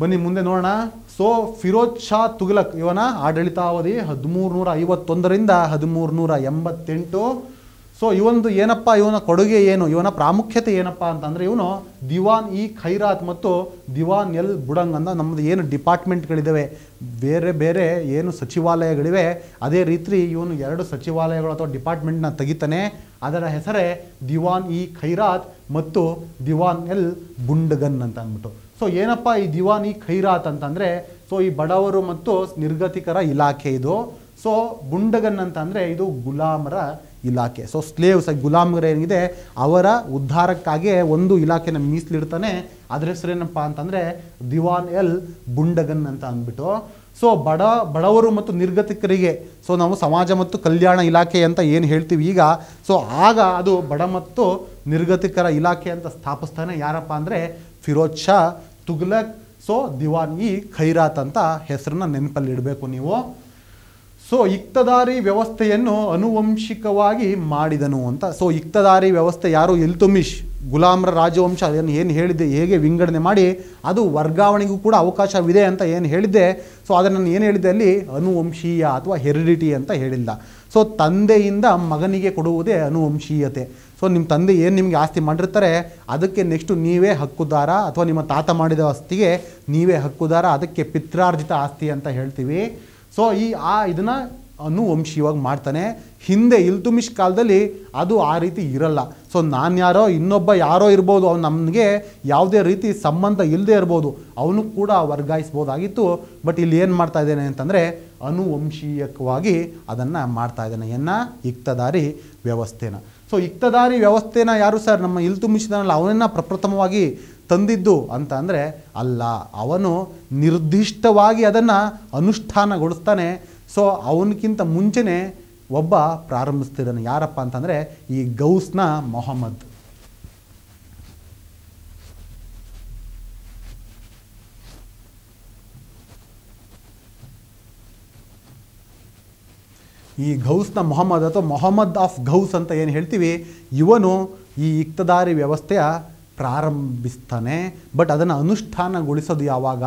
ಬನ್ನಿ ಮುಂದೆ ನೋಡೋಣ ಸೊ ಫಿರೋಜ್ ಶಾ ತುಗಲಕ್ ಇವನ ಆಡಳಿತಾವಧಿ ಹದಿಮೂರು ನೂರ ಐವತ್ತೊಂದರಿಂದ ಹದಿಮೂರು ನೂರ ಎಂಬತ್ತೆಂಟು ಸೊ ಇವೊಂದು ಏನಪ್ಪ ಇವನ ಕೊಡುಗೆ ಏನು ಇವನ ಪ್ರಾಮುಖ್ಯತೆ ಏನಪ್ಪ ಅಂತಂದರೆ ಇವನು ದಿವಾನ್ ಇ ಖೈರಾತ್ ಮತ್ತು ದಿವಾನ್ ಎಲ್ ಬುಡಂಗ್ ಅಂತ ನಮ್ಮದು ಏನು ಡಿಪಾರ್ಟ್ಮೆಂಟ್ಗಳಿದ್ದಾವೆ ಬೇರೆ ಬೇರೆ ಏನು ಸಚಿವಾಲಯಗಳಿವೆ ಅದೇ ರೀತಿ ಇವನು ಎರಡು ಸಚಿವಾಲಯಗಳು ಅಥವಾ ಡಿಪಾರ್ಟ್ಮೆಂಟ್ನ ತೆಗಿತಾನೆ ಅದರ ಹೆಸರೇ ದಿವಾನ್ ಇ ಖೈರಾತ್ ಮತ್ತು ದಿವಾನ್ ಎಲ್ ಬುಂಡಗನ್ ಅಂತ ಅಂದ್ಬಿಟ್ಟು ಸೊ ಏನಪ್ಪ ಈ ದಿವಾನ್ ಇ ಖೈರಾತ್ ಅಂತಂದರೆ ಸೊ ಈ ಬಡವರು ಮತ್ತು ನಿರ್ಗತಿಕರ ಇಲಾಖೆ ಇದು ಸೊ ಬುಂಡಗನ್ ಅಂತ ಅಂದರೆ ಇದು ಗುಲಾಮರ ಇಲಾಖೆ ಸೊ ಸ್ಲೇವ್ಸ್ ಗುಲಾಮರ ಏನಿದೆ ಅವರ ಉದ್ಧಾರಕ್ಕಾಗಿಯೇ ಒಂದು ಇಲಾಖೆನ ಮೀಸಲಿಡ್ತಾನೆ ಅದ್ರ ಹೆಸರೇನಪ್ಪ ಅಂತಂದರೆ ದಿವಾನ್ ಎಲ್ ಬುಂಡಗನ್ ಅಂತ ಅಂದ್ಬಿಟ್ಟು ಸೊ ಬಡ ಬಡವರು ಮತ್ತು ನಿರ್ಗತಿಕರಿಗೆ ಸೊ ನಾವು ಸಮಾಜ ಮತ್ತು ಕಲ್ಯಾಣ ಇಲಾಖೆ ಅಂತ ಏನು ಹೇಳ್ತೀವಿ ಈಗ ಸೊ ಆಗ ಅದು ಬಡ ಮತ್ತು ನಿರ್ಗತಿಕರ ಇಲಾಖೆ ಅಂತ ಸ್ಥಾಪಿಸ್ತಾನೆ ಯಾರಪ್ಪ ಅಂದರೆ ಫಿರೋಜ್ ಶಾ ತುಗ್ಲಕ್ ಸೊ ದಿವಾನ್ ಇ ಖೈರಾತ್ ಅಂತ ಹೆಸರನ್ನ ನೆನಪಲ್ಲಿಡಬೇಕು ನೀವು ಸೊ ಇಕ್ತದಾರಿ ವ್ಯವಸ್ಥೆಯನ್ನು ಅನುವಂಶಿಕವಾಗಿ ಮಾಡಿದನು ಅಂತ ಸೊ ಇಕ್ತದಾರಿ ವ್ಯವಸ್ಥೆ ಯಾರು ಎಲ್ತುಮಿಶ್ ಗುಲಾಮ್ರ ರಾಜವಂಶ ಅದನ್ನು ಏನು ಹೇಳಿದ್ದೆ ಹೇಗೆ ವಿಂಗಡಣೆ ಮಾಡಿ ಅದು ವರ್ಗಾವಣೆಗೂ ಕೂಡ ಅವಕಾಶವಿದೆ ಅಂತ ಏನು ಹೇಳಿದ್ದೆ ಸೊ ಅದನ್ನು ಏನು ಹೇಳಿದ್ದೆ ಅಲ್ಲಿ ಅನುವಂಶೀಯ ಅಥವಾ ಹೆರಿಡಿಟಿ ಅಂತ ಹೇಳಿಲ್ಲ ಸೊ ತಂದೆಯಿಂದ ಮಗನಿಗೆ ಕೊಡುವುದೇ ಅನುವಂಶೀಯತೆ ಸೊ ನಿಮ್ಮ ತಂದೆ ಏನು ನಿಮಗೆ ಆಸ್ತಿ ಮಾಡಿರ್ತಾರೆ ಅದಕ್ಕೆ ನೆಕ್ಸ್ಟು ನೀವೇ ಹಕ್ಕುದಾರ ಅಥವಾ ನಿಮ್ಮ ತಾತ ಮಾಡಿದ ಆಸ್ತಿಗೆ ನೀವೇ ಹಕ್ಕುದಾರ ಅದಕ್ಕೆ ಪಿತ್ರಾರ್ಜಿತ ಆಸ್ತಿ ಅಂತ ಹೇಳ್ತೀವಿ ಸೊ ಈ ಆ ಇದನ್ನು ಅನುವಂಶೀಯವಾಗಿ ಮಾಡ್ತಾನೆ ಹಿಂದೆ ಇಲ್ತುಮಿಷ್ ಕಾಲದಲ್ಲಿ ಅದು ಆ ರೀತಿ ಇರಲ್ಲ ಸೊ ನಾನು ಯಾರೋ ಇನ್ನೊಬ್ಬ ಯಾರೋ ಇರ್ಬೋದು ಅವ್ನು ನಮಗೆ ಯಾವುದೇ ರೀತಿ ಸಂಬಂಧ ಇಲ್ಲದೆ ಇರ್ಬೋದು ಅವನು ಕೂಡ ವರ್ಗಾಯಿಸ್ಬೋದಾಗಿತ್ತು ಬಟ್ ಇಲ್ಲಿ ಏನು ಮಾಡ್ತಾ ಇದ್ದೇನೆ ಅಂತಂದರೆ ಅನುವಂಶೀಯಕವಾಗಿ ಅದನ್ನು ಮಾಡ್ತಾ ಇದ್ದಾನೆ ಎನ್ನ ಇಕ್ತದಾರಿ ವ್ಯವಸ್ಥೆನ ಸೊ ಇಕ್ತದಾರಿ ವ್ಯವಸ್ಥೆನ ಯಾರು ಸರ್ ನಮ್ಮ ಇಲ್ತುಮಿಶ್ನಲ್ಲ ಅವನನ್ನು ಪ್ರಪ್ರಥಮವಾಗಿ ತಂದಿದ್ದು ಅಂತ ಅಂದರೆ ಅಲ್ಲ ಅವನು ನಿರ್ದಿಷ್ಟವಾಗಿ ಅದನ್ನು ಅನುಷ್ಠಾನಗೊಳಿಸ್ತಾನೆ ಸೊ ಅವನಕ್ಕಿಂತ ಮುಂಚೆನೆ ಒಬ್ಬ ಪ್ರಾರಂಭಿಸ್ತಿದ್ದಾನೆ ಯಾರಪ್ಪ ಅಂತಂದರೆ ಈ ಗೌಸ್ನ ಮೊಹಮ್ಮದ್ ಈ ಗೌಸ್ನ ಮೊಹಮ್ಮದ್ ಅಥವಾ ಮೊಹಮ್ಮದ್ ಆಫ್ ಗೌಸ್ ಅಂತ ಏನು ಹೇಳ್ತೀವಿ ಇವನು ಈ ಇಕ್ತದಾರಿ ವ್ಯವಸ್ಥೆಯ ಪ್ರಾರಂಭಿಸ್ತಾನೆ ಬಟ್ ಅದನ್ನು ಅನುಷ್ಠಾನಗೊಳಿಸೋದು ಯಾವಾಗ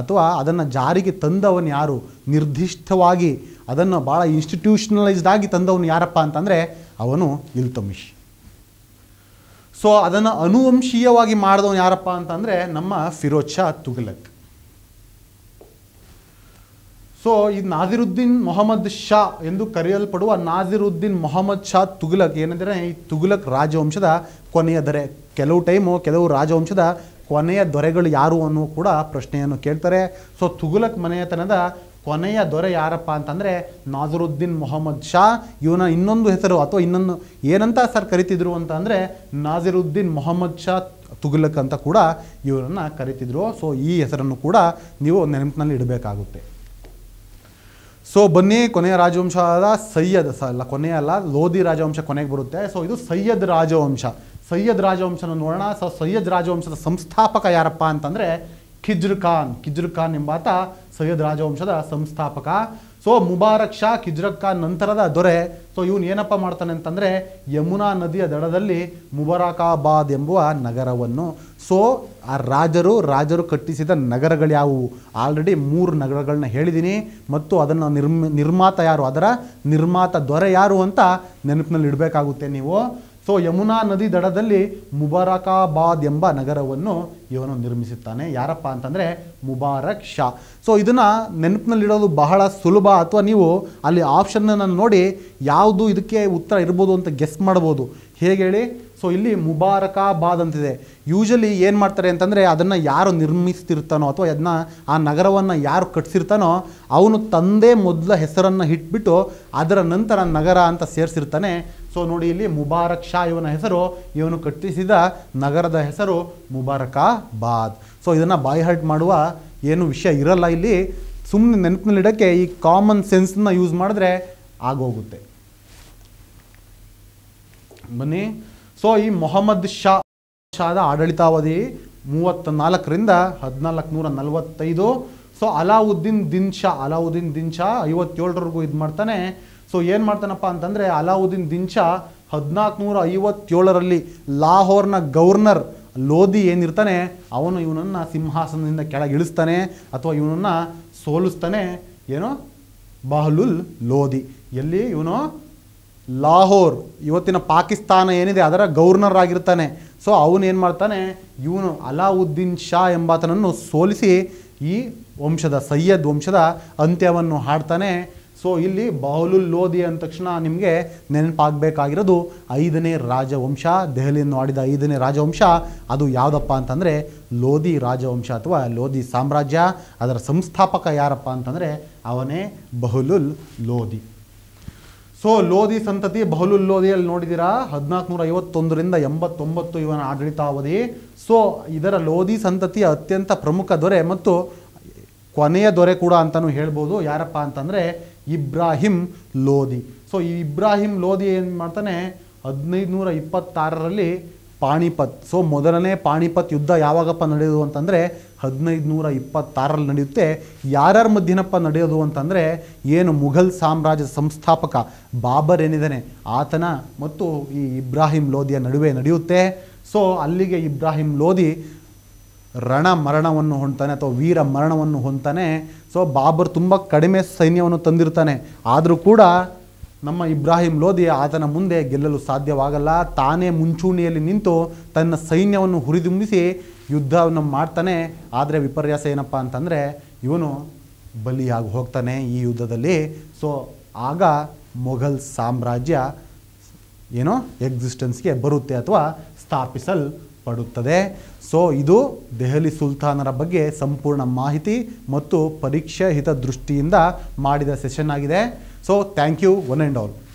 ಅಥವಾ ಅದನ್ನು ಜಾರಿಗೆ ತಂದವನು ಯಾರು ನಿರ್ದಿಷ್ಟವಾಗಿ ಅದನ್ನು ಭಾಳ ಇನ್ಸ್ಟಿಟ್ಯೂಷನಲೈಸ್ಡ್ ಆಗಿ ತಂದವನು ಯಾರಪ್ಪ ಅಂತಂದರೆ ಅವನು ಇಲ್ತಮಿಶ್ ಸೊ ಅದನ್ನು ಅನುವಂಶೀಯವಾಗಿ ಮಾಡಿದವನು ಯಾರಪ್ಪ ಅಂತಂದರೆ ನಮ್ಮ ಫಿರೋಜ್ ಶಾ ತುಗಲಕ್ ಸೊ ಈ ನಾಜಿರುದ್ದೀನ್ ಮೊಹಮ್ಮದ್ ಶಾ ಎಂದು ಕರೆಯಲ್ಪಡುವ ನಾಜಿರುದ್ದೀನ್ ಮೊಹಮ್ಮದ್ ಶಾ ತುಗ್ಲಕ್ ಏನಂದರೆ ಈ ತುಗ್ಲಕ್ ರಾಜವಂಶದ ಕೊನೆಯ ದೊರೆ ಕೆಲವು ಟೈಮು ಕೆಲವು ರಾಜವಂಶದ ಕೊನೆಯ ದೊರೆಗಳು ಯಾರು ಅನ್ನುವ ಕೂಡ ಪ್ರಶ್ನೆಯನ್ನು ಕೇಳ್ತಾರೆ ಸೊ ತುಗುಲಕ್ ಮನೆಯತನದ ಕೊನೆಯ ದೊರೆ ಯಾರಪ್ಪ ಅಂತಂದರೆ ನಾಜರುದ್ದೀನ್ ಮೊಹಮ್ಮದ್ ಶಾ ಇವನ ಇನ್ನೊಂದು ಹೆಸರು ಅಥವಾ ಇನ್ನೊಂದು ಏನಂತ ಸರ್ ಕರಿತಿದ್ರು ಅಂತ ಅಂದರೆ ನಾಜಿರುದ್ದೀನ್ ಮೊಹಮ್ಮದ್ ಶಾ ತುಗಲಕ್ ಅಂತ ಕೂಡ ಇವರನ್ನು ಕರಿತಿದ್ರು ಸೊ ಈ ಹೆಸರನ್ನು ಕೂಡ ನೀವು ನೆನಪಿನಲ್ಲಿ ಇಡಬೇಕಾಗುತ್ತೆ ಸೊ ಬನ್ನಿ ಕೊನೆಯ ರಾಜವಂಶ ಆದ ಸೈಯದ್ ಸ ಅಲ್ಲ ಕೊನೆಯ ಅಲ್ಲ ಲೋಧಿ ರಾಜವಂಶ ಕೊನೆಗೆ ಬರುತ್ತೆ ಸೊ ಇದು ಸೈಯದ್ ರಾಜವಂಶ ಸೈಯದ್ ರಾಜವಂಶನ ನೋಡೋಣ ಸೊ ಸೈಯದ್ ರಾಜವಂಶದ ಸಂಸ್ಥಾಪಕ ಯಾರಪ್ಪ ಅಂತಂದರೆ ಖಿಜ್ರ್ ಖಾನ್ ಖಿಜ್ರ್ ಖಾನ್ ಎಂಬಾತ ಸೈಯದ್ ರಾಜವಂಶದ ಸಂಸ್ಥಾಪಕ ಸೊ ಮುಬಾರಕ್ ಶಾ ಕಿಜ್ರಕ್ ಖಾನ್ ನಂತರದ ದೊರೆ ಸೊ ಇವನು ಏನಪ್ಪ ಮಾಡ್ತಾನೆ ಅಂತಂದರೆ ಯಮುನಾ ನದಿಯ ದಡದಲ್ಲಿ ಮುಬಾರಕಾಬಾದ್ ಎಂಬುವ ನಗರವನ್ನು ಸೊ ಆ ರಾಜರು ರಾಜರು ಕಟ್ಟಿಸಿದ ನಗರಗಳು ಯಾವುವು ಆಲ್ರೆಡಿ ಮೂರು ನಗರಗಳನ್ನ ಹೇಳಿದ್ದೀನಿ ಮತ್ತು ಅದನ್ನು ನಿರ್ಮ ನಿರ್ಮಾತ ಯಾರು ಅದರ ನಿರ್ಮಾತ ದೊರೆ ಯಾರು ಅಂತ ನೆನಪಿನಲ್ಲಿ ಇಡಬೇಕಾಗುತ್ತೆ ನೀವು ಸೊ ಯಮುನಾ ನದಿ ದಡದಲ್ಲಿ ಮುಬಾರಕಾಬಾದ್ ಎಂಬ ನಗರವನ್ನು ಇವನು ನಿರ್ಮಿಸುತ್ತಾನೆ ಯಾರಪ್ಪ ಅಂತಂದರೆ ಮುಬಾರಕ್ ಶಾ ಸೊ ಇದನ್ನು ನೆನಪಿನಲ್ಲಿಡೋದು ಬಹಳ ಸುಲಭ ಅಥವಾ ನೀವು ಅಲ್ಲಿ ಆಪ್ಷನ್ನನ್ನು ನೋಡಿ ಯಾವುದು ಇದಕ್ಕೆ ಉತ್ತರ ಇರ್ಬೋದು ಅಂತ ಗೆಸ್ ಮಾಡ್ಬೋದು ಹೇಗೆ ಹೇಳಿ ಸೊ ಇಲ್ಲಿ ಮುಬಾರಕಾಬಾದ್ ಅಂತಿದೆ ಯೂಶಲಿ ಏನು ಮಾಡ್ತಾರೆ ಅಂತಂದರೆ ಅದನ್ನು ಯಾರು ನಿರ್ಮಿಸ್ತಿರ್ತಾನೋ ಅಥವಾ ಅದನ್ನ ಆ ನಗರವನ್ನು ಯಾರು ಕಟ್ಸಿರ್ತಾನೋ ಅವನು ತಂದೆ ಮೊದಲ ಹೆಸರನ್ನು ಇಟ್ಬಿಟ್ಟು ಅದರ ನಂತರ ನಗರ ಅಂತ ಸೇರಿಸಿರ್ತಾನೆ ಸೊ ನೋಡಿ ಇಲ್ಲಿ ಮುಬಾರಕ್ ಶಾ ಇವನ ಹೆಸರು ಇವನು ಕಟ್ಟಿಸಿದ ನಗರದ ಹೆಸರು ಮುಬಾರಕಾಬಾದ್ ಸೊ ಇದನ್ನು ಬಾಯ್ ಮಾಡುವ ಏನು ವಿಷಯ ಇರಲ್ಲ ಇಲ್ಲಿ ಸುಮ್ಮನೆ ನೆನಪಿನಲ್ಲಿಡೋಕ್ಕೆ ಈ ಕಾಮನ್ ಸೆನ್ಸ್ನ ಯೂಸ್ ಮಾಡಿದ್ರೆ ಆಗೋಗುತ್ತೆ ಬನ್ನಿ ಸೊ ಈ ಮೊಹಮ್ಮದ್ ಶಾ ಶಾದ ಆಡಳಿತಾವಧಿ ಮೂವತ್ತ ನಾಲ್ಕರಿಂದ ಹದಿನಾಲ್ಕು ನೂರ ನಲವತ್ತೈದು ಸೊ ಅಲಾವುದ್ದೀನ್ ದಿನ್ ಶಾ ಅಲಾವುದ್ದೀನ್ ದಿನ್ ಶಾ ಐವತ್ತೇಳರವರೆಗೂ ಇದು ಮಾಡ್ತಾನೆ ಸೊ ಏನು ಮಾಡ್ತಾನಪ್ಪ ಅಂತಂದರೆ ಅಲಾವುದ್ದೀನ್ ದಿನ್ ಶಾ ಹದಿನಾಲ್ಕು ನೂರ ಐವತ್ತೇಳರಲ್ಲಿ ಲಾಹೋರ್ನ ಗವರ್ನರ್ ಲೋಧಿ ಏನಿರ್ತಾನೆ ಅವನು ಇವನನ್ನು ಸಿಂಹಾಸನದಿಂದ ಕೆಳಗೆ ಇಳಿಸ್ತಾನೆ ಅಥವಾ ಇವನನ್ನು ಸೋಲಿಸ್ತಾನೆ ಏನೋ ಬಹಲುಲ್ ಲೋಧಿ ಎಲ್ಲಿ ಇವನು ಲಾಹೋರ್ ಇವತ್ತಿನ ಪಾಕಿಸ್ತಾನ ಏನಿದೆ ಅದರ ಗವರ್ನರ್ ಆಗಿರ್ತಾನೆ ಸೊ ಅವನೇನು ಮಾಡ್ತಾನೆ ಇವನು ಅಲಾವುದ್ದೀನ್ ಶಾ ಎಂಬಾತನನ್ನು ಸೋಲಿಸಿ ಈ ವಂಶದ ಸೈಯದ್ ವಂಶದ ಅಂತ್ಯವನ್ನು ಹಾಡ್ತಾನೆ ಸೊ ಇಲ್ಲಿ ಬಹುಲುಲ್ ಲೋಧಿ ಅಂದ ತಕ್ಷಣ ನಿಮಗೆ ನೆನಪಾಗಬೇಕಾಗಿರೋದು ಐದನೇ ರಾಜವಂಶ ದೆಹಲಿಯನ್ನು ಆಡಿದ ಐದನೇ ರಾಜವಂಶ ಅದು ಯಾವುದಪ್ಪ ಅಂತಂದರೆ ಲೋಧಿ ರಾಜವಂಶ ಅಥವಾ ಲೋಧಿ ಸಾಮ್ರಾಜ್ಯ ಅದರ ಸಂಸ್ಥಾಪಕ ಯಾರಪ್ಪ ಅಂತಂದರೆ ಅವನೇ ಬಹಲುಲ್ ಲೋಧಿ ಸೊ ಲೋಧಿ ಸಂತತಿ ಬಹುಲು ಲೋಧಿಯಲ್ಲಿ ನೋಡಿದಿರಾ ಹದಿನಾಲ್ಕುನೂರ ಐವತ್ತೊಂದರಿಂದ ಎಂಬತ್ತೊಂಬತ್ತು ಇವನ ಆಡಳಿತಾವಧಿ ಸೊ ಇದರ ಲೋಧಿ ಸಂತತಿಯ ಅತ್ಯಂತ ಪ್ರಮುಖ ದೊರೆ ಮತ್ತು ಕೊನೆಯ ದೊರೆ ಕೂಡ ಅಂತಲೂ ಹೇಳ್ಬೋದು ಯಾರಪ್ಪ ಅಂತಂದರೆ ಇಬ್ರಾಹಿಂ ಲೋಧಿ ಸೊ ಈ ಇಬ್ರಾಹಿಂ ಲೋಧಿ ಏನು ಮಾಡ್ತಾನೆ ನೂರ ಇಪ್ಪತ್ತಾರರಲ್ಲಿ ಪಾಣಿಪತ್ ಸೊ ಮೊದಲನೇ ಪಾಣಿಪತ್ ಯುದ್ಧ ಯಾವಾಗಪ್ಪ ನಡೆಯೋದು ಅಂತಂದರೆ ಹದಿನೈದು ನೂರ ಇಪ್ಪತ್ತಾರಲ್ಲಿ ನಡೆಯುತ್ತೆ ಯಾರ್ಯಾರ ಮಧ್ಯನಪ್ಪ ನಡೆಯೋದು ಅಂತಂದರೆ ಏನು ಮುಘಲ್ ಸಾಮ್ರಾಜ್ಯ ಸಂಸ್ಥಾಪಕ ಬಾಬರ್ ಏನಿದ್ದಾನೆ ಆತನ ಮತ್ತು ಈ ಇಬ್ರಾಹಿಂ ಲೋಧಿಯ ನಡುವೆ ನಡೆಯುತ್ತೆ ಸೊ ಅಲ್ಲಿಗೆ ಇಬ್ರಾಹಿಂ ಲೋಧಿ ರಣ ಮರಣವನ್ನು ಹೊಂತಾನೆ ಅಥವಾ ವೀರ ಮರಣವನ್ನು ಹೊಂತಾನೆ ಸೊ ಬಾಬರ್ ತುಂಬ ಕಡಿಮೆ ಸೈನ್ಯವನ್ನು ತಂದಿರ್ತಾನೆ ಆದರೂ ಕೂಡ ನಮ್ಮ ಇಬ್ರಾಹಿಂ ಲೋಧಿ ಆತನ ಮುಂದೆ ಗೆಲ್ಲಲು ಸಾಧ್ಯವಾಗಲ್ಲ ತಾನೇ ಮುಂಚೂಣಿಯಲ್ಲಿ ನಿಂತು ತನ್ನ ಸೈನ್ಯವನ್ನು ಹುರಿದುಂಬಿಸಿ ಯುದ್ಧವನ್ನು ಮಾಡ್ತಾನೆ ಆದರೆ ವಿಪರ್ಯಾಸ ಏನಪ್ಪ ಅಂತಂದರೆ ಇವನು ಬಲಿಯಾಗಿ ಹೋಗ್ತಾನೆ ಈ ಯುದ್ಧದಲ್ಲಿ ಸೊ ಆಗ ಮೊಘಲ್ ಸಾಮ್ರಾಜ್ಯ ಏನೋ ಎಕ್ಸಿಸ್ಟೆನ್ಸ್ಗೆ ಬರುತ್ತೆ ಅಥವಾ ಸ್ಥಾಪಿಸಲ್ಪಡುತ್ತದೆ ಸೊ ಇದು ದೆಹಲಿ ಸುಲ್ತಾನರ ಬಗ್ಗೆ ಸಂಪೂರ್ಣ ಮಾಹಿತಿ ಮತ್ತು ಪರೀಕ್ಷೆ ಹಿತದೃಷ್ಟಿಯಿಂದ ಮಾಡಿದ ಸೆಷನ್ ಆಗಿದೆ So thank you one and all.